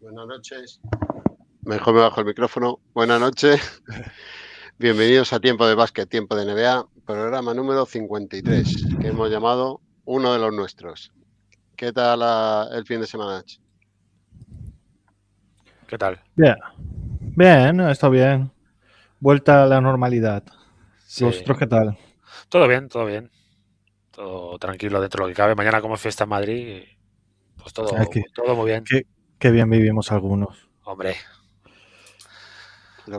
Buenas noches. Mejor me bajo el micrófono. Buenas noches. Bienvenidos a Tiempo de Básquet, Tiempo de NBA, programa número 53, que hemos llamado Uno de los Nuestros. ¿Qué tal ah, el fin de semana? ¿Qué tal? Bien, bien, está bien. Vuelta a la normalidad. ¿Vosotros qué tal? Todo bien, todo bien. Todo tranquilo dentro de lo que cabe. Mañana como fiesta en Madrid, pues todo, todo muy bien. Qué bien vivimos algunos. Hombre.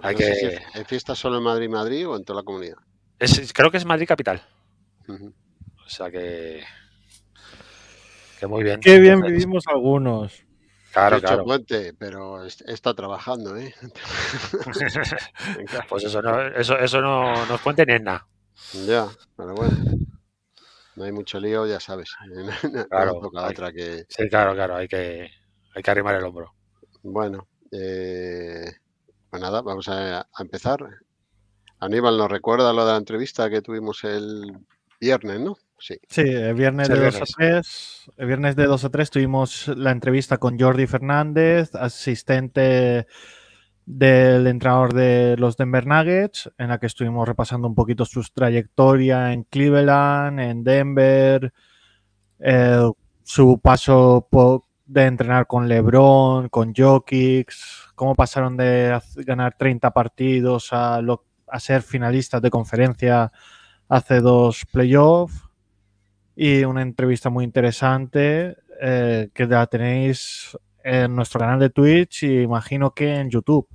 Hay ¿En fiesta solo en Madrid, Madrid o en toda la comunidad? creo que es Madrid capital. O sea que. Que muy bien. Qué bien vivimos algunos. Claro, claro. Puente, pero está trabajando, ¿eh? pues eso no, eso, eso no, nos es ni nada. Ya, pero bueno. No hay mucho lío, ya sabes. Claro, Sí, claro, claro, hay que, hay que arrimar el hombro. Bueno, eh, pues nada, vamos a, empezar. Aníbal, ¿nos recuerda lo de la entrevista que tuvimos el viernes, no? Sí, sí el viernes de 2 a 3. El viernes de 2 a 3 tuvimos la entrevista con Jordi Fernández, asistente del entrenador de los Denver Nuggets, en la que estuvimos repasando un poquito su trayectoria en Cleveland, en Denver, eh, su paso por de entrenar con LeBron, con Jokic, cómo pasaron de ganar 30 partidos a, ser finalistas de conferencia hace dos playoffs. Y una entrevista muy interesante eh, que la tenéis en nuestro canal de Twitch y imagino que en YouTube.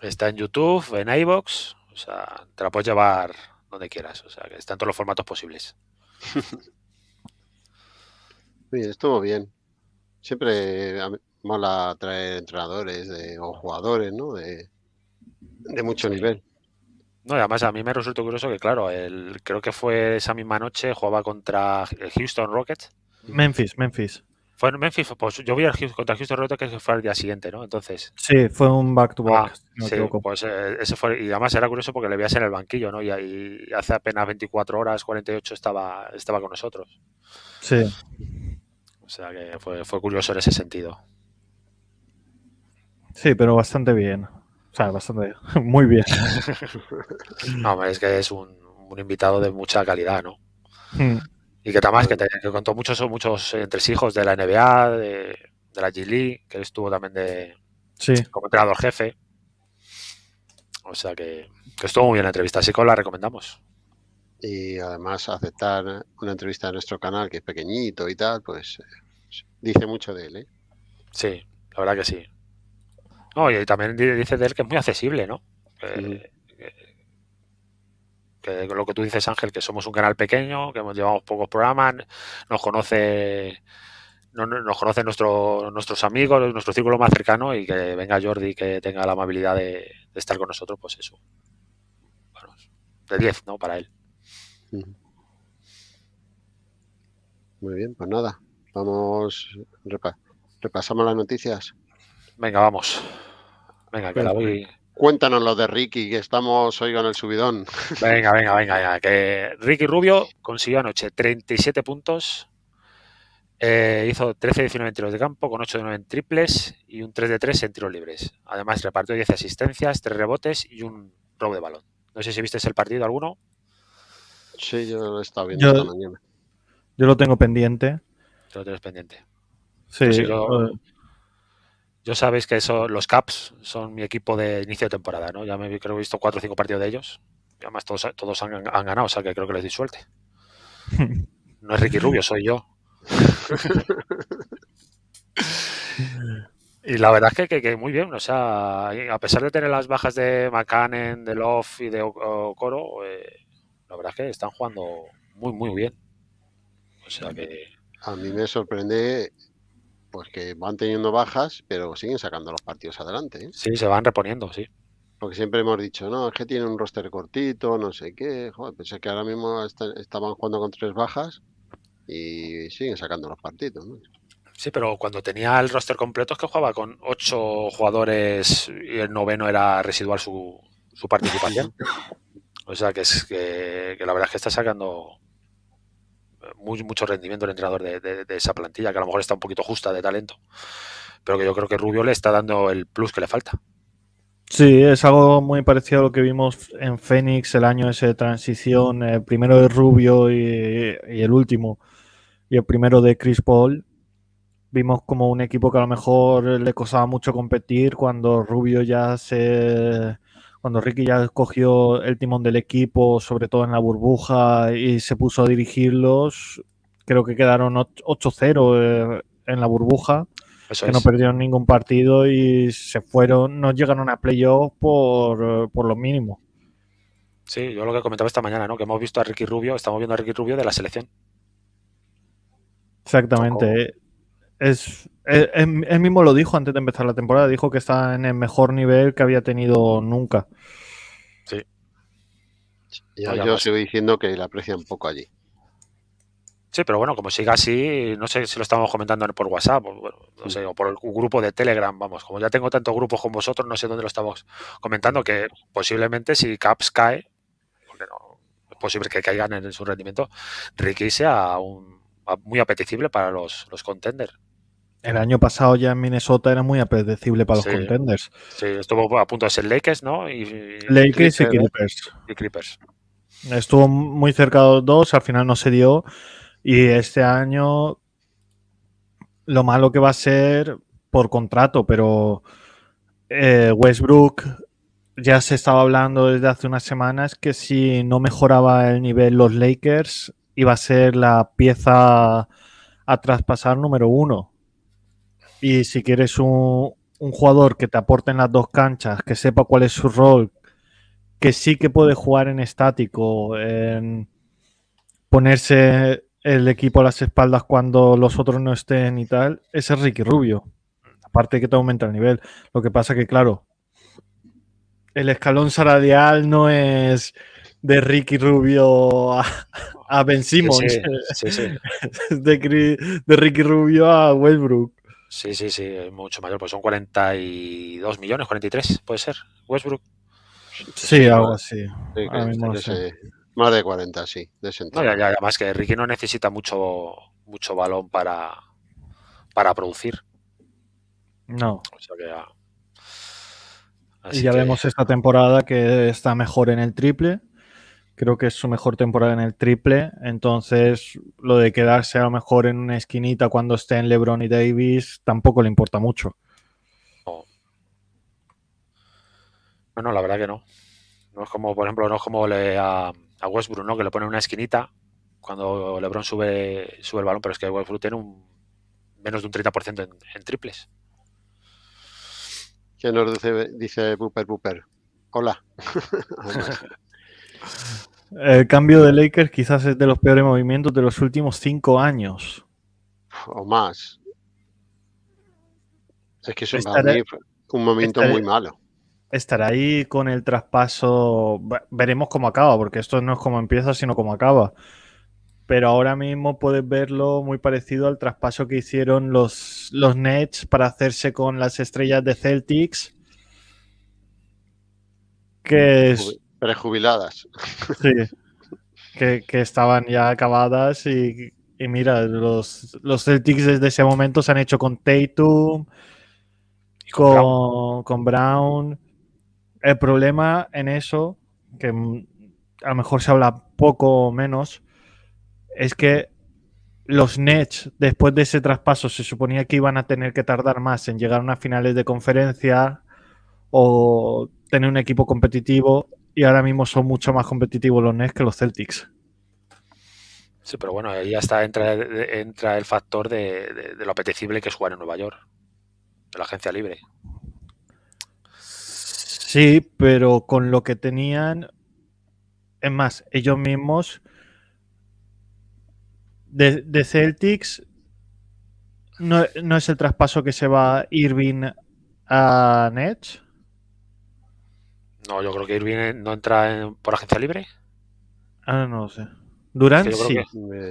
Está en YouTube, en iBox, o sea, te la puedes llevar donde quieras, o sea, que está en todos los formatos posibles. bien, estuvo bien. Siempre eh, mola traer entrenadores o jugadores, De, mucho nivel. No, y además a mí me resultó curioso que, claro, creo que fue esa misma noche, jugaba contra el Houston Rockets. Memphis, Memphis. Fue en Memphis, pues yo vi el, contra Houston Rockets que fue al día siguiente, ¿no? Entonces. Sí, fue un back-to-back. Ah, pues eh, ese fue. Y además era curioso porque le veías en el banquillo, ¿no? Y, ahí hace apenas 24 horas, 48 estaba, estaba con nosotros. Sí. O sea que fue, curioso en ese sentido. Sí, pero bastante bien. O sea, bastante Muy bien. no, es que es un, invitado de mucha calidad, ¿no? Mm. Y que además que, te, que contó muchos, muchos entresijos de la NBA, de, la G League, que estuvo también de como entrenador jefe. O sea que, que estuvo muy bien la entrevista, así que la recomendamos y además aceptar una entrevista de nuestro canal que es pequeñito y tal, pues, eh, pues dice mucho de él. ¿eh? Sí, la verdad que sí. No, y también dice de él que es muy accesible, ¿no? Que, lo que tú dices, Ángel, que somos un canal pequeño, que hemos llevado pocos programas, nos conoce nos conocen nuestro, nuestros amigos, nuestro círculo más cercano y que venga Jordi que tenga la amabilidad de, estar con nosotros, pues eso. de 10, ¿no? Para él. Muy bien, pues nada, vamos, repasamos las noticias. Venga, vamos. Venga, Cuéntanos lo de Ricky, que estamos hoy con el subidón. Venga, venga, venga, ya, que Ricky Rubio consiguió anoche 37 puntos, eh, hizo 13 19 en tiros de campo, con 8 de 9 en triples y un 3 de 3 en tiros libres. Además, repartió 10 asistencias, 3 rebotes y un robo de balón. No sé si viste el partido alguno. Sí, yo lo he estado viendo esta mañana. Yo lo tengo pendiente. Yo lo tengo pendiente. Sí. Pues yo, sabéis que eso, los Caps son mi equipo de inicio de temporada, ¿no? Ya me creo que he visto cuatro o cinco partidos de ellos. Y además todos, han, ganado, o sea que creo que les di suerte. No es Ricky Rubio, soy yo. Y la verdad es que, muy bien, o sea, a pesar de tener las bajas de McCann, de Love y de Coro, eh, la verdad es que están jugando muy, muy bien. O sea que. A mí me sorprende pues que van teniendo bajas, pero siguen sacando los partidos adelante. ¿eh? Sí, se van reponiendo, sí. Porque siempre hemos dicho, no, es que tiene un roster cortito, no sé qué. Joder, pensé que ahora mismo estaban jugando con tres bajas y siguen sacando los partidos. Sí, pero cuando tenía el roster completo es que jugaba con ocho jugadores y el noveno era residual su, su participación. O sea, que, es, que, la verdad es que está sacando muy, mucho rendimiento el entrenador de, esa plantilla, que a lo mejor está un poquito justa de talento, pero que yo creo que Rubio le está dando el plus que le falta. Sí, es algo muy parecido a lo que vimos en Fénix el año ese de transición, el eh, primero de Rubio y el último, y el primero de Chris Paul. Vimos como un equipo que a lo mejor le costaba mucho competir cuando Rubio ya se, cuando Ricky ya escogió el timón del equipo, sobre todo en la burbuja, y se puso a dirigirlos, creo que quedaron 8-0 eh, en la burbuja, que no perdieron ningún partido y se fueron, no llegaron a playoff por, por lo mínimo. Sí, yo lo que comentaba esta mañana, ¿no? Que hemos visto a Ricky Rubio, estamos viendo a Ricky Rubio de la selección. Exactamente es, eh, él, mismo lo dijo antes de empezar la temporada, dijo que está en el mejor nivel que había tenido nunca. Sí. Pues yo, sigo diciendo que le un poco allí. Sí, pero bueno, como siga así, no sé si lo estamos comentando por WhatsApp o, por un grupo de Telegram, vamos, como ya tengo tantos grupos con vosotros, no sé dónde lo estamos comentando, que posiblemente si Caps cae, es posible que caigan en su rendimiento, Ricky sea un, muy apetecible para los, los contenders. El año pasado ya en Minnesota era muy apetecible para los contenders. Sí, estuvo a punto de ser Lakers, ¿no? Lakers y Clippers. Y Estuvo muy cerca de los dos, al final no se dio. Y este año lo malo que va a ser por contrato, pero eh, Westbrook ya se estaba hablando desde hace unas semanas que si no mejoraba el nivel los Lakers iba a ser la pieza a traspasar número uno. Y si quieres un, jugador que te aporte en las dos canchas, que sepa cuál es su rol, que sí que puede jugar en estático, en ponerse el equipo a las espaldas cuando los otros no estén y tal, ese es Ricky Rubio. Aparte que te aumenta el nivel. Lo que pasa que, claro, el escalón salarial no es de Ricky Rubio a, Ben Simmons. de, de Ricky Rubio a Westbrook. Sí, sí, sí, mucho mayor, pues son 42 millones, 43, puede ser, Westbrook. Sí, algo así. Más de 40, sí, de además que Ricky no necesita mucho, mucho balón para, producir. No. O sea que ya... ya vemos esta temporada que está mejor en el triple Creo que es su mejor temporada en el triple. Entonces, lo de quedarse a lo mejor en una esquinita cuando esté en LeBron y Davis tampoco le importa mucho. Bueno, la verdad que no. No es como, por ejemplo, no es como le, a, Westbrook, ¿no? Que le ponen una esquinita cuando LeBron sube, sube el balón, pero es que Westbrook tiene un, menos de un 30% en, en triples. ¿Qué nos dice, dice Booper Hola. El cambio de Lakers quizás es de los peores movimientos de los últimos cinco años. O más. Es que eso un momento muy malo. Estará ahí con el traspaso. Veremos cómo acaba, porque esto no es como empieza, sino cómo acaba. Pero ahora mismo puedes verlo muy parecido al traspaso que hicieron los, los Nets para hacerse con las estrellas de Celtics. Que es, Prejubiladas. Que, estaban ya acabadas y, y, mira, los, Celtics desde ese momento se han hecho con Tatum, con, Brown. con Brown. El problema en eso, que a lo mejor se habla poco o menos, es que los Nets, después de ese traspaso, se suponía que iban a tener que tardar más en llegar a unas finales de conferencia o tener un equipo competitivo y ahora mismo son mucho más competitivos los Nets que los Celtics. Sí, pero bueno, ahí está entra, entra el factor de, lo apetecible que es jugar en Nueva York, de la agencia libre. Sí, pero con lo que tenían, es más, ellos mismos de, Celtics no, no es el traspaso que se va Irving a Nets. No, yo creo que Irving eh, no entra por agencia libre. Ah, no sé. Durán sí.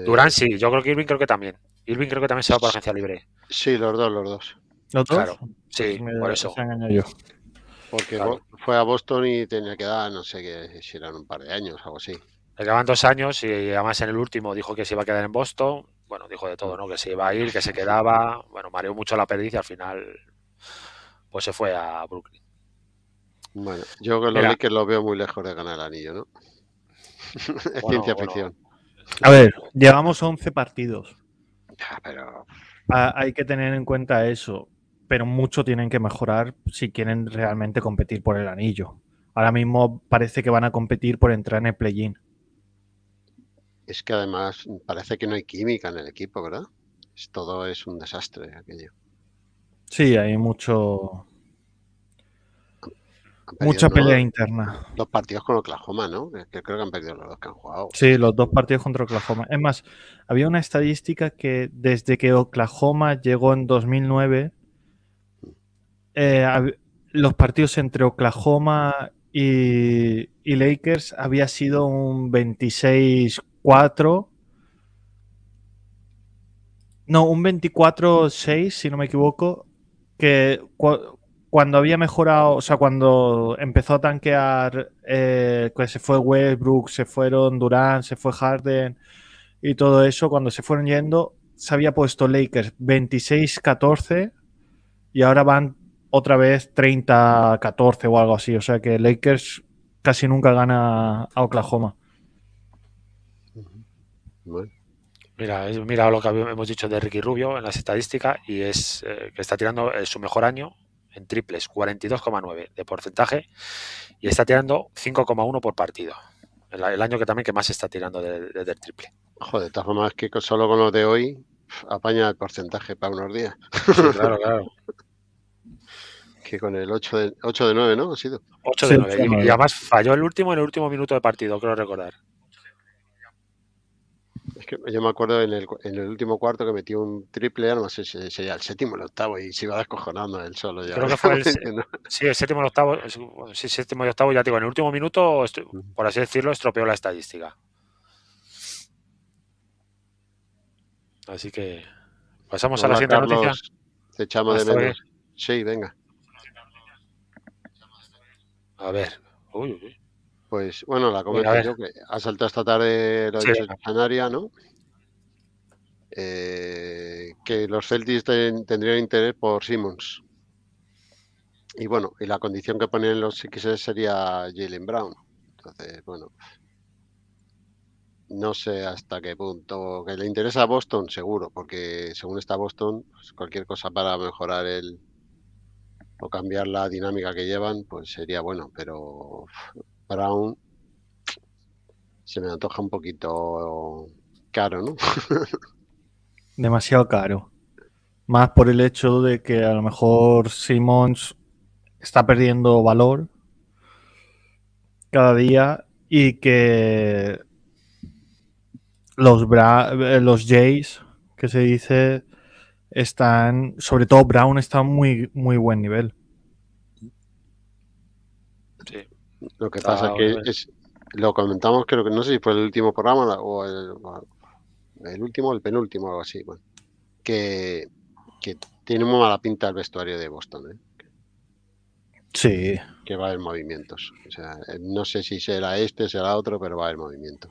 Durán sí, yo creo que Irving creo que también. Irving creo que también se va por agencia libre. Sí, los dos, los dos. ¿Los dos? Claro, sí, pues por eso. Porque fue a Boston y tenía que dar, no sé qué, si eran un par de años, o algo así. Le quedaban dos años y además en el último dijo que se iba a quedar en Boston. Bueno, dijo de todo, ¿no? Que se iba a ir, que se quedaba. Bueno, mareó mucho la perdiz y al final pues se fue a Brooklyn. Bueno, yo creo que lo veo muy lejos de ganar el anillo, ¿no? es ciencia ficción. A ver, llevamos 11 partidos. pero... hay que tener en cuenta eso, pero mucho tienen que mejorar si quieren realmente competir por el anillo. Ahora mismo parece que van a competir por entrar en el play-in. Es que además parece que no hay química en el equipo, ¿verdad? todo es un desastre aquello. Sí, hay mucho, Mucha pelea interna. Dos partidos con Oklahoma, ¿no? Que creo que han perdido los dos que han jugado. Sí, los dos partidos contra Oklahoma. Es más, había una estadística que desde que Oklahoma llegó en 2009, eh, los partidos entre Oklahoma y, Lakers había sido un 26-4. No, un 24-6, si no me equivoco, que cuando había mejorado, o sea, cuando empezó a tanquear, eh, se fue Westbrook, se fueron Durant, se fue Harden y todo eso, cuando se fueron yendo, se había puesto Lakers 26-14 y ahora van otra vez 30-14 o algo así. O sea que Lakers casi nunca gana a Oklahoma. Mira, mira lo que hemos dicho de Ricky Rubio en las estadísticas y es eh, que está tirando eh, su mejor año en triples, 42,9 de porcentaje y está tirando 5,1 por partido. El, año que también que más está tirando del triple. Joder, de todas formas que solo con los de hoy apaña el porcentaje para unos días. claro, claro. que con el 8 de, de 9, ¿no? Ha sido. 8 de 9. y, y, además falló el último en el último minuto de partido, creo recordar que yo me acuerdo en el, en el último cuarto que metió un triple, no sé si sería el séptimo o el octavo, y se iba descojonando él solo. Ya. Creo que fue el, sí, el séptimo o octavo. Sí, séptimo octavo, ya digo, en el último minuto, por así decirlo, estropeó la estadística. Así que pasamos a la siguiente noticia. se echamos de menos. Sí, venga. A ver pues bueno, la comento yo que ha saltado esta tarde lo sí, Canaria, ¿no? Eh, que los Celtics tendrían interés por Simmons. Y bueno, y la condición que ponen los X sería Jalen Brown. Entonces, bueno, no sé hasta qué punto. Que le interesa a Boston, seguro, porque según está Boston, pues cualquier cosa para mejorar el o cambiar la dinámica que llevan, pues sería bueno, pero Brown se me antoja un poquito caro, ¿no? Demasiado caro. Más por el hecho de que a lo mejor Simmons está perdiendo valor cada día y que los, eh, los Jays, que se dice, están, sobre todo Brown está muy, muy buen nivel. Sí. Lo que ah, pasa es que lo comentamos, creo que no sé si fue el último programa o el, último el penúltimo, algo así. que, que tiene muy mala pinta el vestuario de Boston. ¿eh? Sí. Que va a haber movimientos. no sé si será este, será otro, pero va a haber movimiento.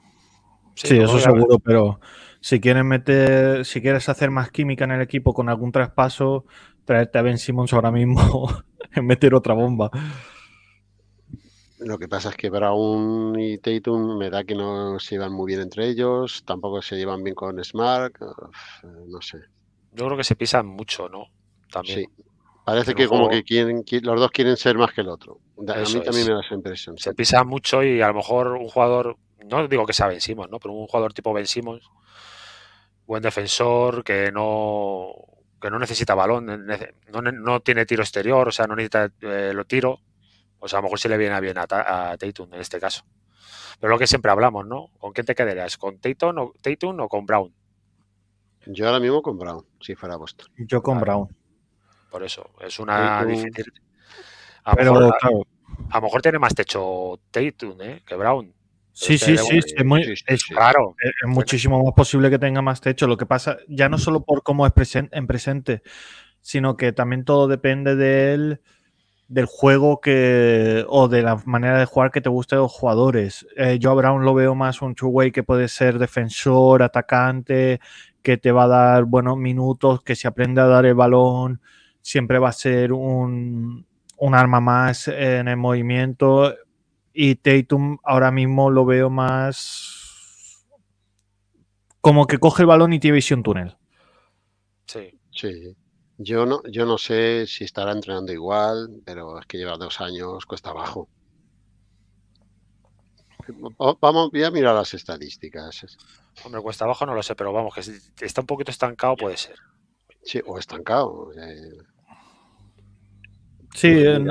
Sí, eso seguro, pero si quieres meter, si quieres hacer más química en el equipo con algún traspaso, traerte a Ben Simmons ahora mismo es meter otra bomba. Lo que pasa es que Brown y Tatum me da que no se llevan muy bien entre ellos, tampoco se llevan bien con Smart, eh, no sé. Yo creo que se pisan mucho, ¿no? Sí. Parece que como que quieren, los dos quieren ser más que el otro. A mí también me da esa impresión. Se pisan mucho y a lo mejor un jugador, no digo que sea Ben ¿no? Pero un jugador tipo Ben buen defensor, que no, que no necesita balón, no, tiene tiro exterior, o sea, no necesita eh, lo tiro, o sea, a lo mejor se le viene bien a, bien en este caso. Pero lo que siempre hablamos, ¿no? ¿Con quién te quedarías? ¿Con Tatum o, con Brown? Yo ahora mismo con Brown, si fuera vuestro. Yo con Brown. Por eso, es una difícil. A, Pero, a, lo mejor tiene más techo Tatum ¿eh? que Brown. Sí, sí, sí, es, claro. es, muchísimo más posible que tenga más techo. Lo que pasa, ya no solo por cómo es en presente, sino que también todo depende de él del juego que o de la manera de jugar que te guste los jugadores. Eh, yo a Brown lo veo más un True que puede ser defensor, atacante, que te va a dar buenos minutos, que si aprende a dar el balón, siempre va a ser un, un arma más en el movimiento. Y Tatum ahora mismo lo veo más como que coge el balón y tiene visión túnel. Sí, sí. Yo no, yo no sé si estará entrenando igual, pero es que lleva dos años cuesta abajo. Vamos, voy a mirar las estadísticas. Hombre, cuesta abajo no lo sé, pero vamos, que está un poquito estancado, puede ser. Sí, o estancado. Eh. Sí, eh, en...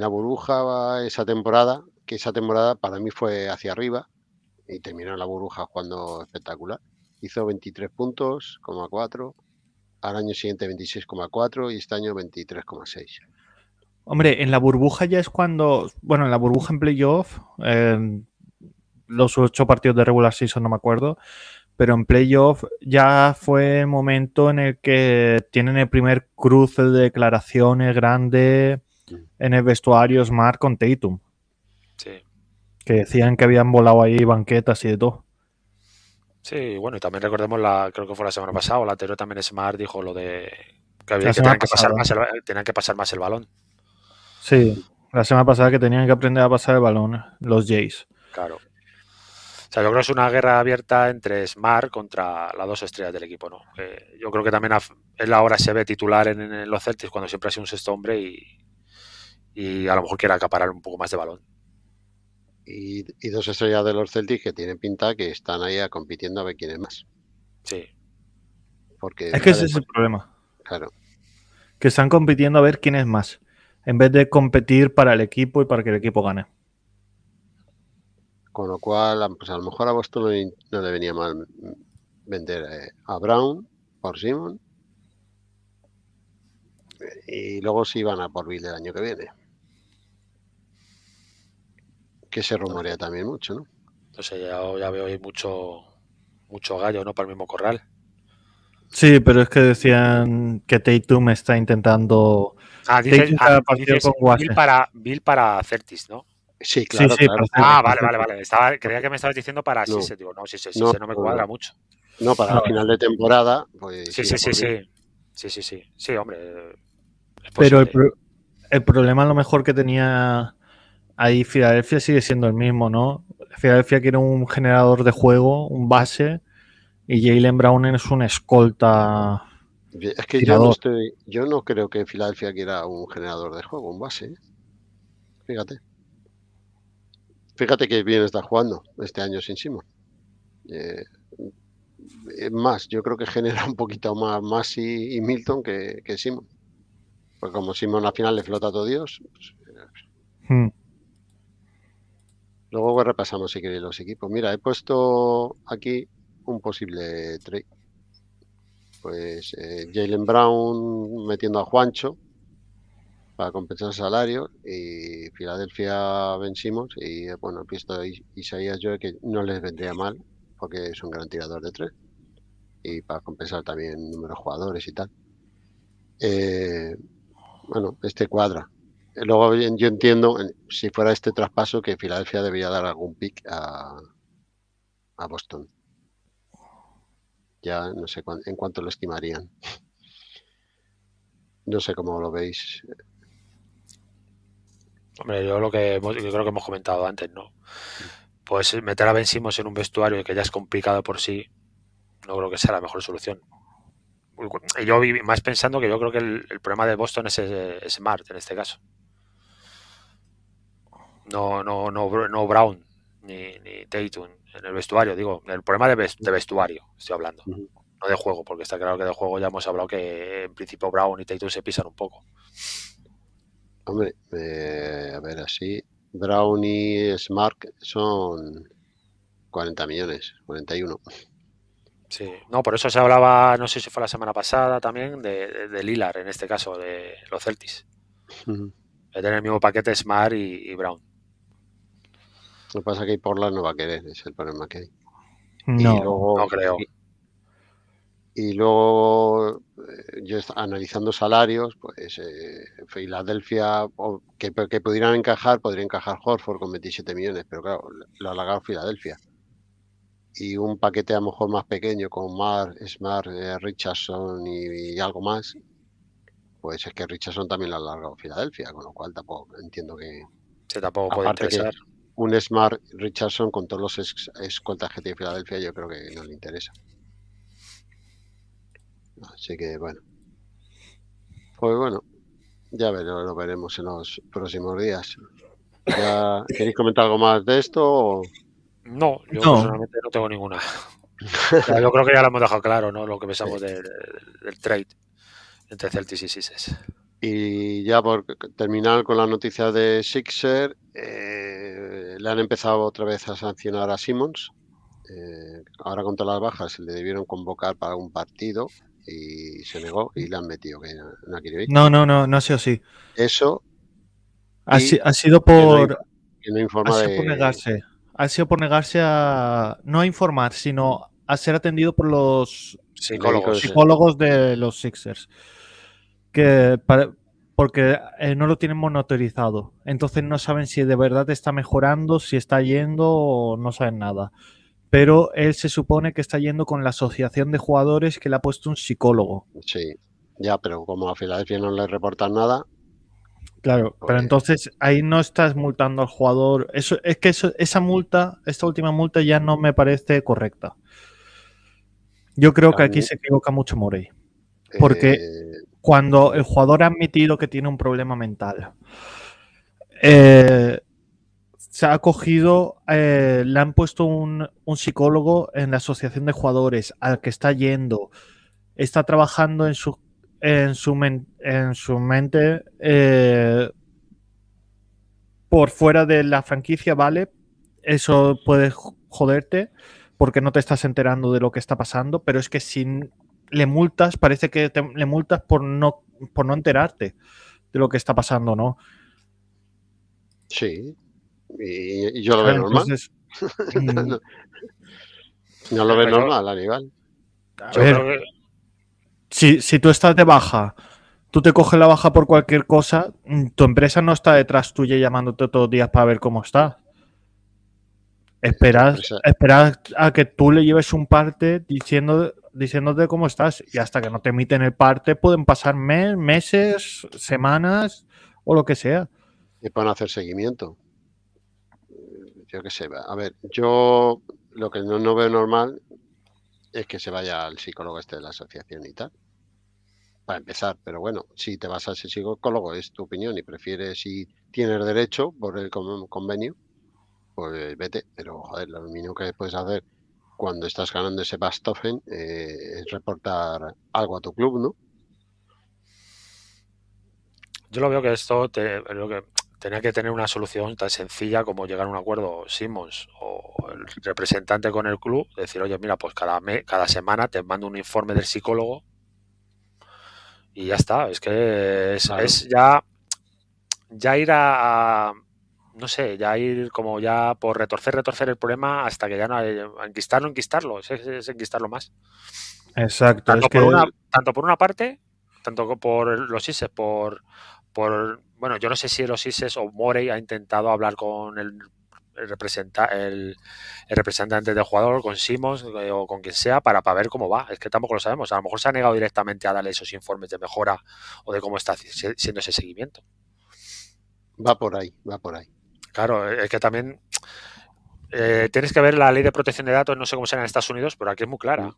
la burbuja esa temporada, que esa temporada para mí fue hacia arriba y terminó en la burbuja jugando espectacular hizo 23 puntos, 4, al año siguiente 26,4 y este año 23,6. Hombre, en la burbuja ya es cuando, bueno, en la burbuja en playoff, los ocho partidos de regular season no me acuerdo, pero en playoff ya fue el momento en el que tienen el primer cruce de declaraciones grande mm. en el vestuario Smart con Tatum. Sí. Que decían que habían volado ahí banquetas y de todo. Sí, bueno, y también recordemos, la, creo que fue la semana pasada, o la anterior también Smart dijo lo de que, tenían, que pasar más el, balón. Sí, la semana pasada que tenían que aprender a pasar el balón los Jays. Claro. O sea, yo creo que es una guerra abierta entre Smart contra las dos estrellas del equipo, ¿no? yo creo que también es él ahora se ve titular en, los Celtics cuando siempre ha sido un sexto hombre y, a lo mejor quiere acaparar un poco más de balón y, y, dos estrellas de los Celtics que tienen pinta que están ahí compitiendo a ver quién es más. Sí. Porque es que ese es el problema. Claro. Que están compitiendo a ver quién es más. En vez de competir para el equipo y para que el equipo gane. Con lo cual, pues a lo mejor a Boston no le, venía mal vender eh, a Brown por Simon. Eh, y luego si van a por Bill el año que viene que se rumorea también mucho, ¿no? Entonces ya, ya veo ahí mucho, mucho gallo, ¿no? Para el mismo corral. Sí, pero es que decían que me está intentando. Ah, dices, con Bill para, Bill para Certis, ¿no? Sí, claro. Ah, vale, vale, vale. creía que me estabas diciendo para sí, se Digo, no, sí, sí, no, no me cuadra mucho. No, para el final de temporada. sí, sí, sí, sí, sí. Sí, sí, sí. hombre. Pero el, el problema a lo mejor que tenía ahí Filadelfia sigue siendo el mismo, ¿no? Filadelfia quiere un generador de juego, un base, y Jalen Brown es un escolta. Es que yo no, estoy, yo no, creo que Filadelfia quiera un generador de juego, un base. ¿eh? Fíjate. Fíjate que bien está jugando este año sin Simon. Eh, es más, yo creo que genera un poquito más, más y, Milton que, que Simon. Porque como Simon al final le flota a todo Dios, pues, eh, hmm. Luego pues repasamos si queréis los equipos. Mira, he puesto aquí un posible trade. Pues eh, Jalen Brown metiendo a Juancho para compensar salarios salario y Filadelfia vencimos y eh, bueno, he visto a Isaías Joe que no les vendría mal porque es un gran tirador de tres y para compensar también número de jugadores y tal. Eh, bueno, este cuadra. Luego yo entiendo, eh, si fuera este traspaso, que Filadelfia debía dar algún pick a, Boston. Ya no sé en cuánto lo estimarían. No sé cómo lo veis. Hombre, yo lo que creo que hemos comentado antes, ¿no? Pues meter a Ben en un vestuario que ya es complicado por sí, no creo que sea la mejor solución. Y yo más pensando que yo creo que el, problema de Boston es, es Smart en este caso no, no, no, Brown ni, Taytun en el vestuario, digo, el problema de, vestuario estoy hablando, no de juego, porque está claro que de juego ya hemos hablado que en principio Brown y Tatum se pisan un poco. Hombre, eh, a ver, así, Brown y Smart son 40 millones, 41. Sí, no, por eso se hablaba, no sé si fue la semana pasada también, de, de, Lilar, en este caso, de los Celtics. Tener el mismo paquete Smart y Brown. Lo que pasa es que las no va a querer, es el problema que hay. No, no creo. Y, luego, eh, yo analizando salarios, pues eh, Filadelfia, que, que, pudieran encajar, podría encajar Horford con 27 millones, pero claro, lo ha alargado Filadelfia. Y un paquete a lo mejor más pequeño con Mar, Smart, eh, Richardson y, algo más, pues es que Richardson también lo ha alargado Filadelfia, con lo cual tampoco entiendo que. Se tampoco puede interesar un Smart Richardson con todos los ex escoltas que tiene Filadelfia, yo creo que no le interesa. Así que bueno. Pues bueno, ya lo veremos en los próximos días. ¿Ya ¿Queréis comentar algo más de esto? No, yo no. no tengo ninguna. yo creo que ya lo hemos dejado claro, ¿no? Lo que pensamos del, trade entre Celtics y Sixers. Y ya por terminar con la noticia de Sixer, eh, le han empezado otra vez a sancionar a Simmons. Eh, ahora contra las bajas le debieron convocar para un partido y se negó y le han metido que no, no No, no, no, no ha sido así. Eso. Ha, sido por. negarse. Ha sido por negarse a. No a informar, sino a ser atendido por los psicólogos, psicólogos de los Sixers porque eh, no lo tienen monitorizado. Entonces no saben si de verdad está mejorando, si está yendo o no saben nada. Pero él se supone que está yendo con la asociación de jugadores que le ha puesto un psicólogo. Sí, ya, pero como a Filadelfia no le reportan nada. Claro, pero pues entonces ahí no estás multando al jugador. Eso, es que esa multa, esta última multa ya no me parece correcta. Yo creo que aquí se equivoca mucho Morey. Porque eh, cuando el jugador ha admitido que tiene un problema mental. Eh, se ha cogido, eh, le han puesto un, psicólogo en la asociación de jugadores al que está yendo, está trabajando en su, en su, en su mente eh, por fuera de la franquicia, ¿vale? Eso puede joderte porque no te estás enterando de lo que está pasando, pero es que sin le multas, parece que le multas por no, por no enterarte de lo que está pasando, ¿no? Sí, y, yo lo veo ah, normal. Mm. no, lo veo normal, A si, si tú estás de baja tú te coges la baja por cualquier cosa, mm, tu empresa no está detrás tuya llamándote todos los días para ver cómo está. Esperar pues, eh, a que tú le lleves un parte diciendo, diciéndote cómo estás y hasta que no te emiten el parte pueden pasar mes, meses, semanas o lo que sea. Y van hacer seguimiento. Yo qué sé, a ver, yo lo que no, veo normal es que se vaya al psicólogo este de la asociación y tal. Para empezar, pero bueno, si te vas a ser psicólogo es tu opinión y prefieres y tienes derecho por el convenio, pues vete. Pero, joder, lo mínimo que puedes hacer cuando estás ganando ese Bastofen eh, es reportar algo a tu club, ¿no? Yo lo veo que esto te, lo que tenía que tener una solución tan sencilla como llegar a un acuerdo Simmons o el representante con el club, decir, oye, mira, pues cada, me, cada semana te mando un informe del psicólogo y ya está. Es que es, ya, ya ir a no sé, ya ir como ya por retorcer, retorcer el problema hasta que ya no hay, enquistarlo, enquistarlo, es, enquistarlo más. Exacto. Tanto, por una, parte, tanto por los ISES, por, por, bueno, yo no sé si los ISES o Morey ha intentado hablar con el, representa, el, representante del jugador, con Simos eh, o con quien sea, para, para ver cómo va. Es que tampoco lo sabemos. A lo mejor se ha negado directamente a darle esos informes de mejora o de cómo está siendo ese seguimiento. Va por ahí, va por ahí. Claro, es que también eh, tienes que ver la ley de protección de datos, no sé cómo será en Estados Unidos, pero aquí es muy clara.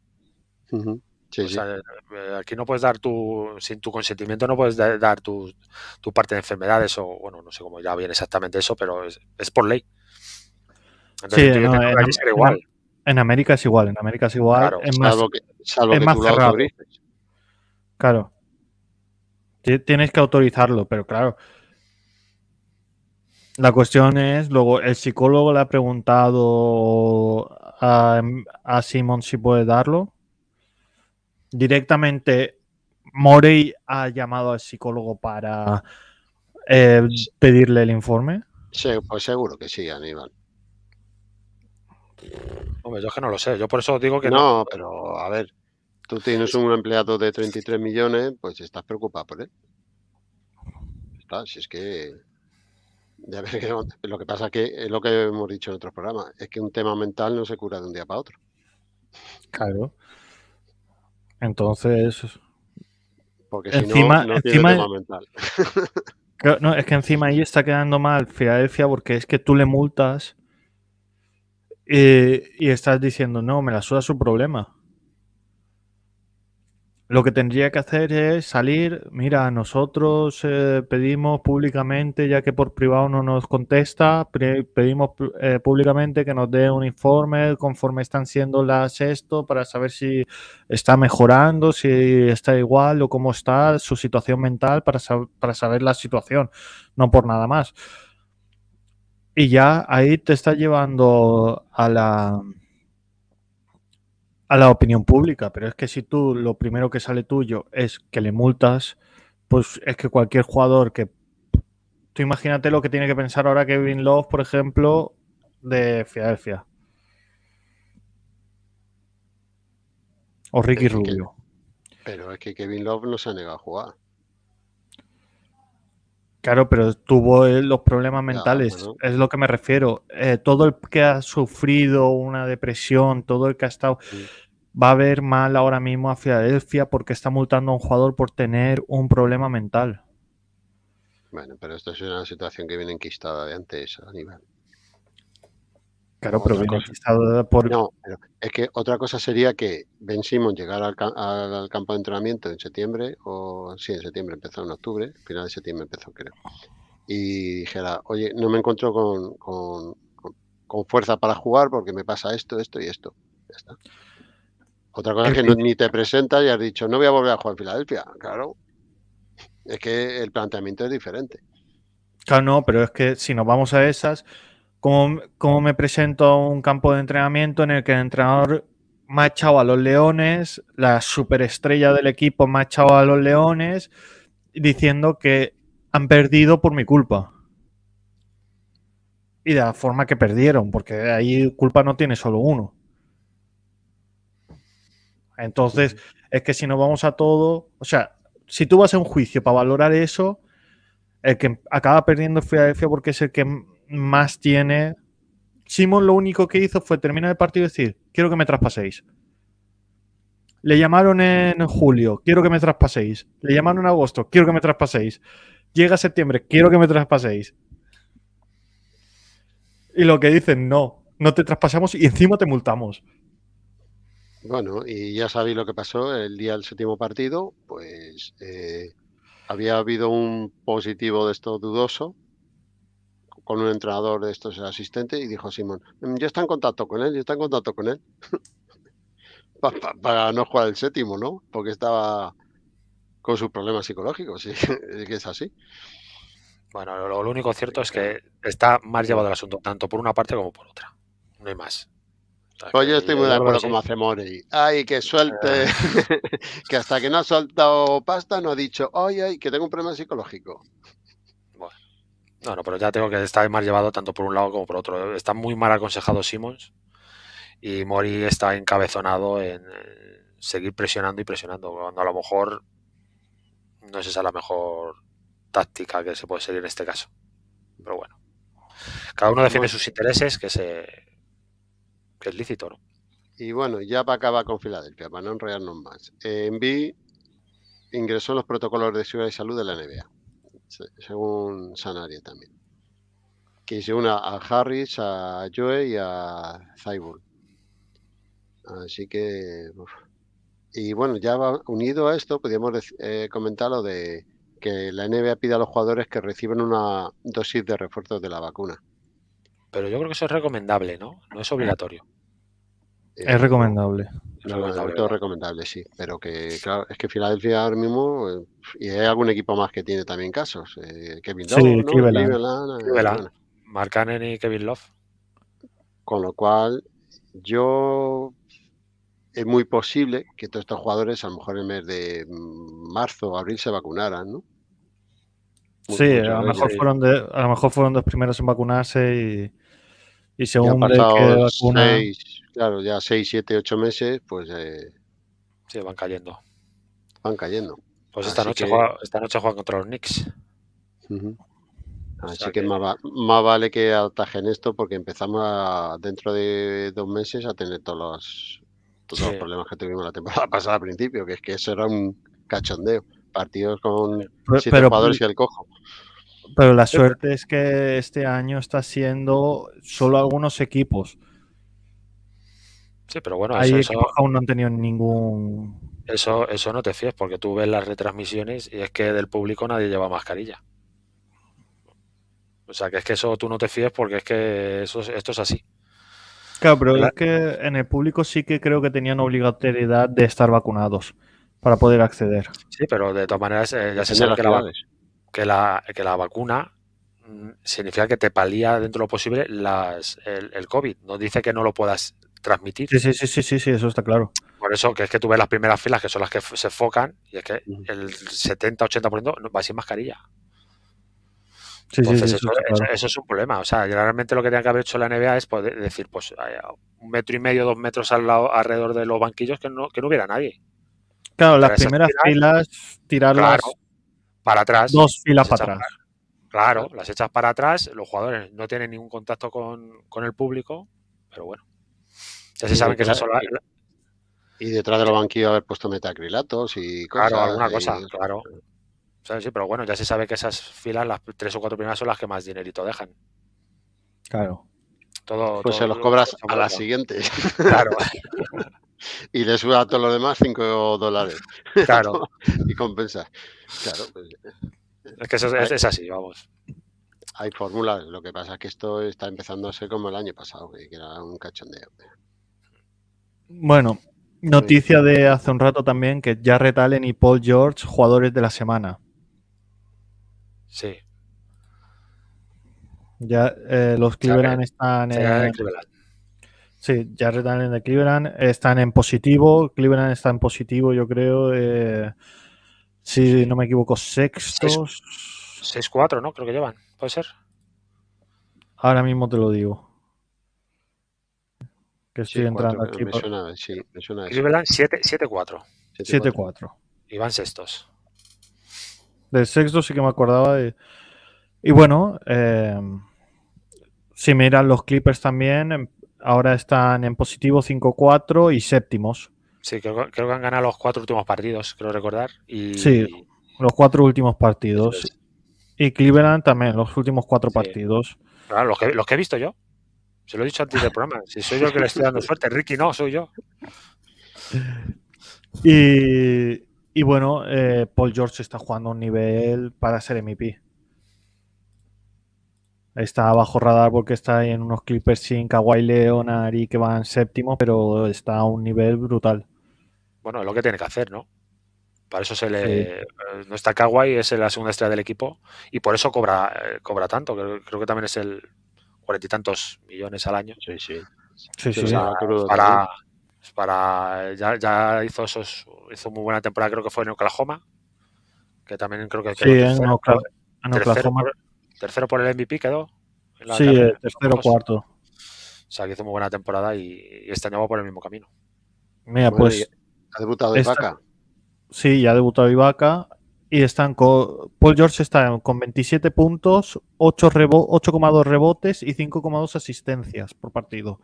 Eh, aquí no puedes dar tu, sin tu consentimiento no puedes dar tu, parte de enfermedades o, bueno, no sé cómo ya viene exactamente eso, pero es, por ley. sí, no, en, igual. en, América es igual, en América es igual. es más cerrado. Claro. Tienes que autorizarlo, pero claro, la cuestión es, luego, el psicólogo le ha preguntado a, Simon si puede darlo. Directamente, Morey ha llamado al psicólogo para eh, pedirle el informe. Sí, pues seguro que sí, Aníbal. Hombre, yo es que no lo sé, yo por eso digo que no. No, pero a ver, tú tienes un empleado de 33 millones, pues estás preocupado por él. Está, si es que lo que pasa es que es lo que hemos dicho en otros programas, es que un tema mental no se cura de un día para otro. Claro. Entonces. Porque si encima, no, no encima, tema mental. No, es que encima ahí está quedando mal Filadelfia porque es que tú le multas y, eh, y estás diciendo, no, me la suda su problema. Lo que tendría que hacer es salir, mira, nosotros eh, pedimos públicamente, ya que por privado no nos contesta, pedimos eh, públicamente que nos dé un informe conforme están siendo las esto para saber si está mejorando, si está igual o cómo está su situación mental para, para saber la situación, no por nada más. Y ya ahí te está llevando a la a la opinión pública, pero es que si tú lo primero que sale tuyo es que le multas, pues es que cualquier jugador que... Tú imagínate lo que tiene que pensar ahora Kevin Love, por ejemplo, de Filadelfia. O Ricky Rubio. que, pero es que Kevin Love no se ha negado a jugar. Claro, pero tuvo eh, los problemas mentales, es lo que me refiero. Eh, todo el que ha sufrido una depresión, todo el que ha estado... Mm va a haber mal ahora mismo a Filadelfia porque está multando a un jugador por tener un problema mental. Bueno, pero esto es una situación que viene enquistada de antes, nivel. Claro, pero viene enquistada por... No, es que otra cosa sería que Ben Simon llegara al, campo de entrenamiento en septiembre, o sí, en septiembre empezó, en octubre, final de septiembre empezó, creo. Y dijera, oye, no me encuentro con fuerza para jugar porque me pasa esto, esto y esto. Ya está. Otra cosa es que ni te presentas y has dicho, no voy a volver a jugar Filadelfia. Claro. Es que el planteamiento es diferente. Claro, no, pero es que si nos vamos a esas, ¿cómo, me presento a un campo de entrenamiento en el que el entrenador me ha echado a los leones, la superestrella del equipo me ha echado a los leones, diciendo que han perdido por mi culpa? Y de la forma que perdieron, porque ahí culpa no tiene solo uno. Entonces, es que si nos vamos a todo, o sea, si tú vas a un juicio para valorar eso, el que acaba perdiendo es porque es el que más tiene. Simón lo único que hizo fue terminar el partido y decir, quiero que me traspaséis. Le llamaron en julio, quiero que me traspaséis. Le llamaron en agosto, quiero que me traspaséis. Llega septiembre, quiero que me traspaséis. Y lo que dicen, no, no te traspasamos y encima te multamos. Bueno, y ya sabéis lo que pasó el día del séptimo partido, pues eh, había habido un positivo de esto dudoso con un entrenador de estos asistentes y dijo Simón, mm, yo está en contacto con él, yo está en contacto con él. para, no jugar el séptimo, ¿no? Porque estaba con sus problemas psicológicos, que es así. Bueno, lo, lo único cierto es que está más llevado el asunto, tanto por una parte como por otra. No hay más. Pues yo estoy muy de acuerdo como hace Mori. Ay, que suelte. Ah. que hasta que no ha soltado pasta no ha dicho, ay, ay, que tengo un problema psicológico. Bueno. No, pero ya tengo que estar mal llevado tanto por un lado como por otro. Está muy mal aconsejado Simons y Mori está encabezonado en seguir presionando y presionando. Cuando a lo mejor no es esa la mejor táctica que se puede seguir en este caso. Pero bueno. Cada uno defiende sus intereses, que se es lícito, Y bueno, ya para acabar con Filadelfia, para no enrollarnos más. En B, ingresó los protocolos de seguridad y salud de la NBA, según Sanaria también. Que se una a Harris, a Joe y a Zybul Así que. Y bueno, ya va, unido a esto, podríamos eh, comentar lo de que la NBA pide a los jugadores que reciban una dosis de refuerzos de la vacuna. Pero yo creo que eso es recomendable, ¿no? No es obligatorio. Eh, es recomendable. Recomendable, recomendable, sí. Pero que, claro, es que Filadelfia ahora mismo, eh, y hay algún equipo más que tiene también casos. Eh, Kevin Love, sí, ¿no? Cleveland. y Kevin Love. Con lo cual, yo es muy posible que todos estos jugadores a lo mejor en el mes de marzo o abril se vacunaran, ¿no? sí, a lo, mejor fueron de, a lo mejor fueron dos primeros en vacunarse y, y según que Claro, ya 6, 7, 8 meses, pues... Eh, sí, van cayendo. Van cayendo. Pues esta noche, esta noche contra los Knicks. Así que, Más, vale que atajen esto porque empezamos dentro de dos meses a tener todos los, todos los problemas que tuvimos la temporada pasada al principio, que es que eso era un cachondeo. Partidos con pero, jugadores y el cojo. Pero la suerte es que este año está siendo solo algunos equipos. Sí, pero bueno, eso, aún no han tenido ningún. Eso, eso no te fíes, porque tú ves las retransmisiones y es que del público nadie lleva mascarilla. O sea, que es que eso tú no te fíes porque es que eso, esto es así. Claro, pero es que en el público sí que creo que tenían obligatoriedad de estar vacunados para poder acceder. Sí, pero de todas maneras eh, ya se sabe que la, vacuna mm, significa que te palía dentro de lo posible el, COVID. No dice que no lo puedas transmitir. Sí, sí, sí, sí, sí, eso está claro. Por eso que es que tú ves las primeras filas que son las que se enfocan y es que el 70-80% va sin mascarilla. Entonces eso, es un problema. O sea, generalmente lo que tenía que haber hecho la NBA es poder decir, pues, un metro y medio, dos metros al lado, alrededor de los banquillos, que no, que no hubiera nadie. Claro, las primeras filas, tirarlas para atrás. Dos filas para atrás. claro, las echas para atrás, los jugadores no tienen ningún contacto con el público, pero bueno. Ya se sabe que esas son Y detrás de los banquillos haber puesto metacrilatos y cosas. Claro, alguna cosa, claro. O sea, sí, pero bueno, ya se sabe que esas filas, las tres o cuatro primeras, son las que más dinerito dejan. Claro. Todo, pues se los cobras a las siguientes. Claro. y le su a todos los demás cinco dólares. Claro. y compensa. Claro. Pues, eh, es que eso, es, es así, vamos hay fórmulas, lo que pasa es que esto está empezando a ser como el año pasado, que era un cachondeo. Bueno, noticia de hace un rato también que Jarrett Allen y Paul George, jugadores de la semana. Sí. Ya, eh, los Cleveland están en. Sí, ya Allen de Cleveland están en positivo. Cleveland está en positivo, yo creo. Eh, si no me equivoco, sextos. 6-4, ¿no? Creo que llevan. ¿Puede ser? Ahora mismo te lo digo que estoy entrando aquí. sí, Cleveland 7-4. 7-4. Y van sextos. De sexto sí que me acordaba de... Y bueno, eh, si miran los Clippers también, em, ahora están en positivo 5-4 y séptimos. Sí, creo, que han ganado los cuatro últimos partidos, creo recordar. Y... Sí, los cuatro últimos partidos. Y Cleveland también, los últimos cuatro partidos. Claro, los que he visto yo. Se lo he dicho antes del programa. Si soy yo que le estoy dando suerte, Ricky no, soy yo. Y, bueno, eh, Paul George está jugando un nivel para ser MVP. Está bajo radar porque está en unos Clippers sin Kawhi Leonard y que van séptimo, pero está a un nivel brutal. Bueno, es lo que tiene que hacer, ¿no? Para eso se le. Eh, no está Kawhi, es la segunda estrella del equipo y por eso cobra, eh, cobra tanto. creo que también es el cuarenta y tantos millones al año. Sí, sí. sí, sí, ah, para, para, ya, ya hizo esos, hizo muy buena temporada, creo que fue en Oklahoma, que también creo que sí, tercero, en, Oklahoma. Por, tercero por el MVP quedó. sí, tercero cuarto. O sea, que hizo muy buena temporada y, este año va por el mismo camino. Mira, pues. Ha debutado Ibaka. Sí, ya ha debutado Ibaka y están Paul George está con 27 puntos, 8,2 rebotes y 5,2 asistencias por partido.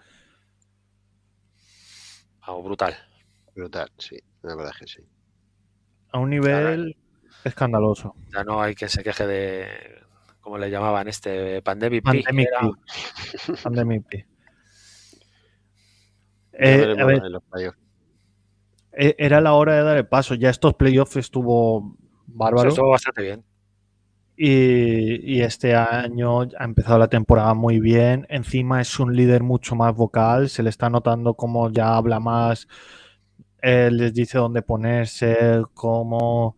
Ah, brutal. Brutal, sí, la verdad que sí. A un nivel escandaloso. Ya no hay que se queje de, ¿cómo le llamaban este? Pandemic. Pandemic. Eh, e, era la hora de dar el paso. Ya estos playoffs estuvo bárbaro. bastante bien. Y, este año ha empezado la temporada muy bien. Encima es un líder mucho más vocal. Se le está notando cómo ya habla más, les dice dónde ponerse, cómo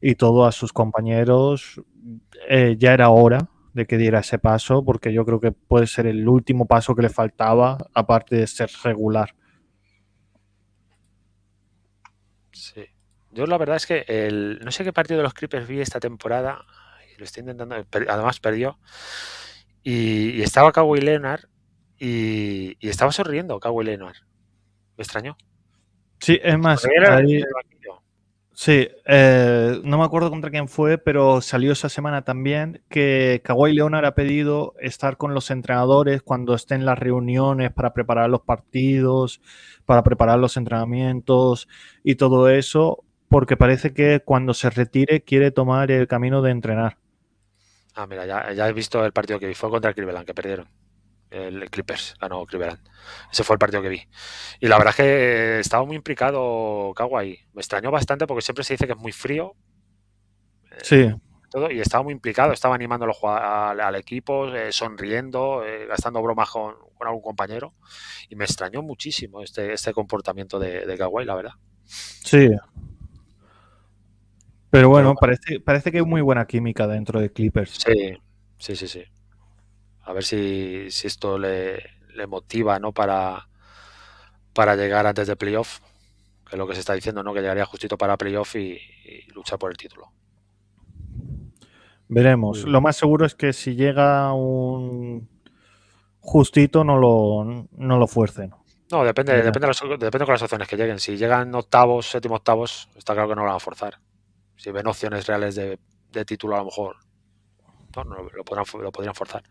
y todo a sus compañeros. Eh, ya era hora de que diera ese paso, porque yo creo que puede ser el último paso que le faltaba, aparte de ser regular. Yo la verdad es que el, no sé qué partido de los Creepers vi esta temporada. Lo estoy intentando. Además perdió. Y, estaba Kawhi Leonard. Y, estaba sonriendo Kawhi Leonard. Me extrañó. Sí, es más. sí, eh, no me acuerdo contra quién fue, pero salió esa semana también que Kawhi Leonard ha pedido estar con los entrenadores cuando estén las reuniones para preparar los partidos, para preparar los entrenamientos y todo eso porque parece que cuando se retire quiere tomar el camino de entrenar. Ah, mira, ya, he visto el partido que vi. Fue contra el Cleveland, que perdieron. El Clippers ganó ah, Cleveland. Ese fue el partido que vi. Y la verdad es que eh, estaba muy implicado Kawhi. Me extrañó bastante porque siempre se dice que es muy frío. Eh, sí. todo, y estaba muy implicado, estaba animando al, equipo, eh, sonriendo, gastando bromas con, algún compañero. Y me extrañó muchísimo este, este comportamiento de, de Kawhi, la verdad. Sí, pero bueno, parece, parece que hay muy buena química dentro de Clippers. Sí, sí, sí, sí. A ver si, esto le, motiva, ¿no? Para, para llegar antes de playoff, que es lo que se está diciendo, ¿no? Que llegaría justito para playoff y, luchar por el título. Veremos. Lo más seguro es que si llega un justito no lo, no lo fuercen. No, depende, depende, de las, depende con las opciones que lleguen. Si llegan octavos, séptimo octavos, está claro que no lo van a forzar si ven opciones reales de, título, a lo mejor pues lo, podrían forzar.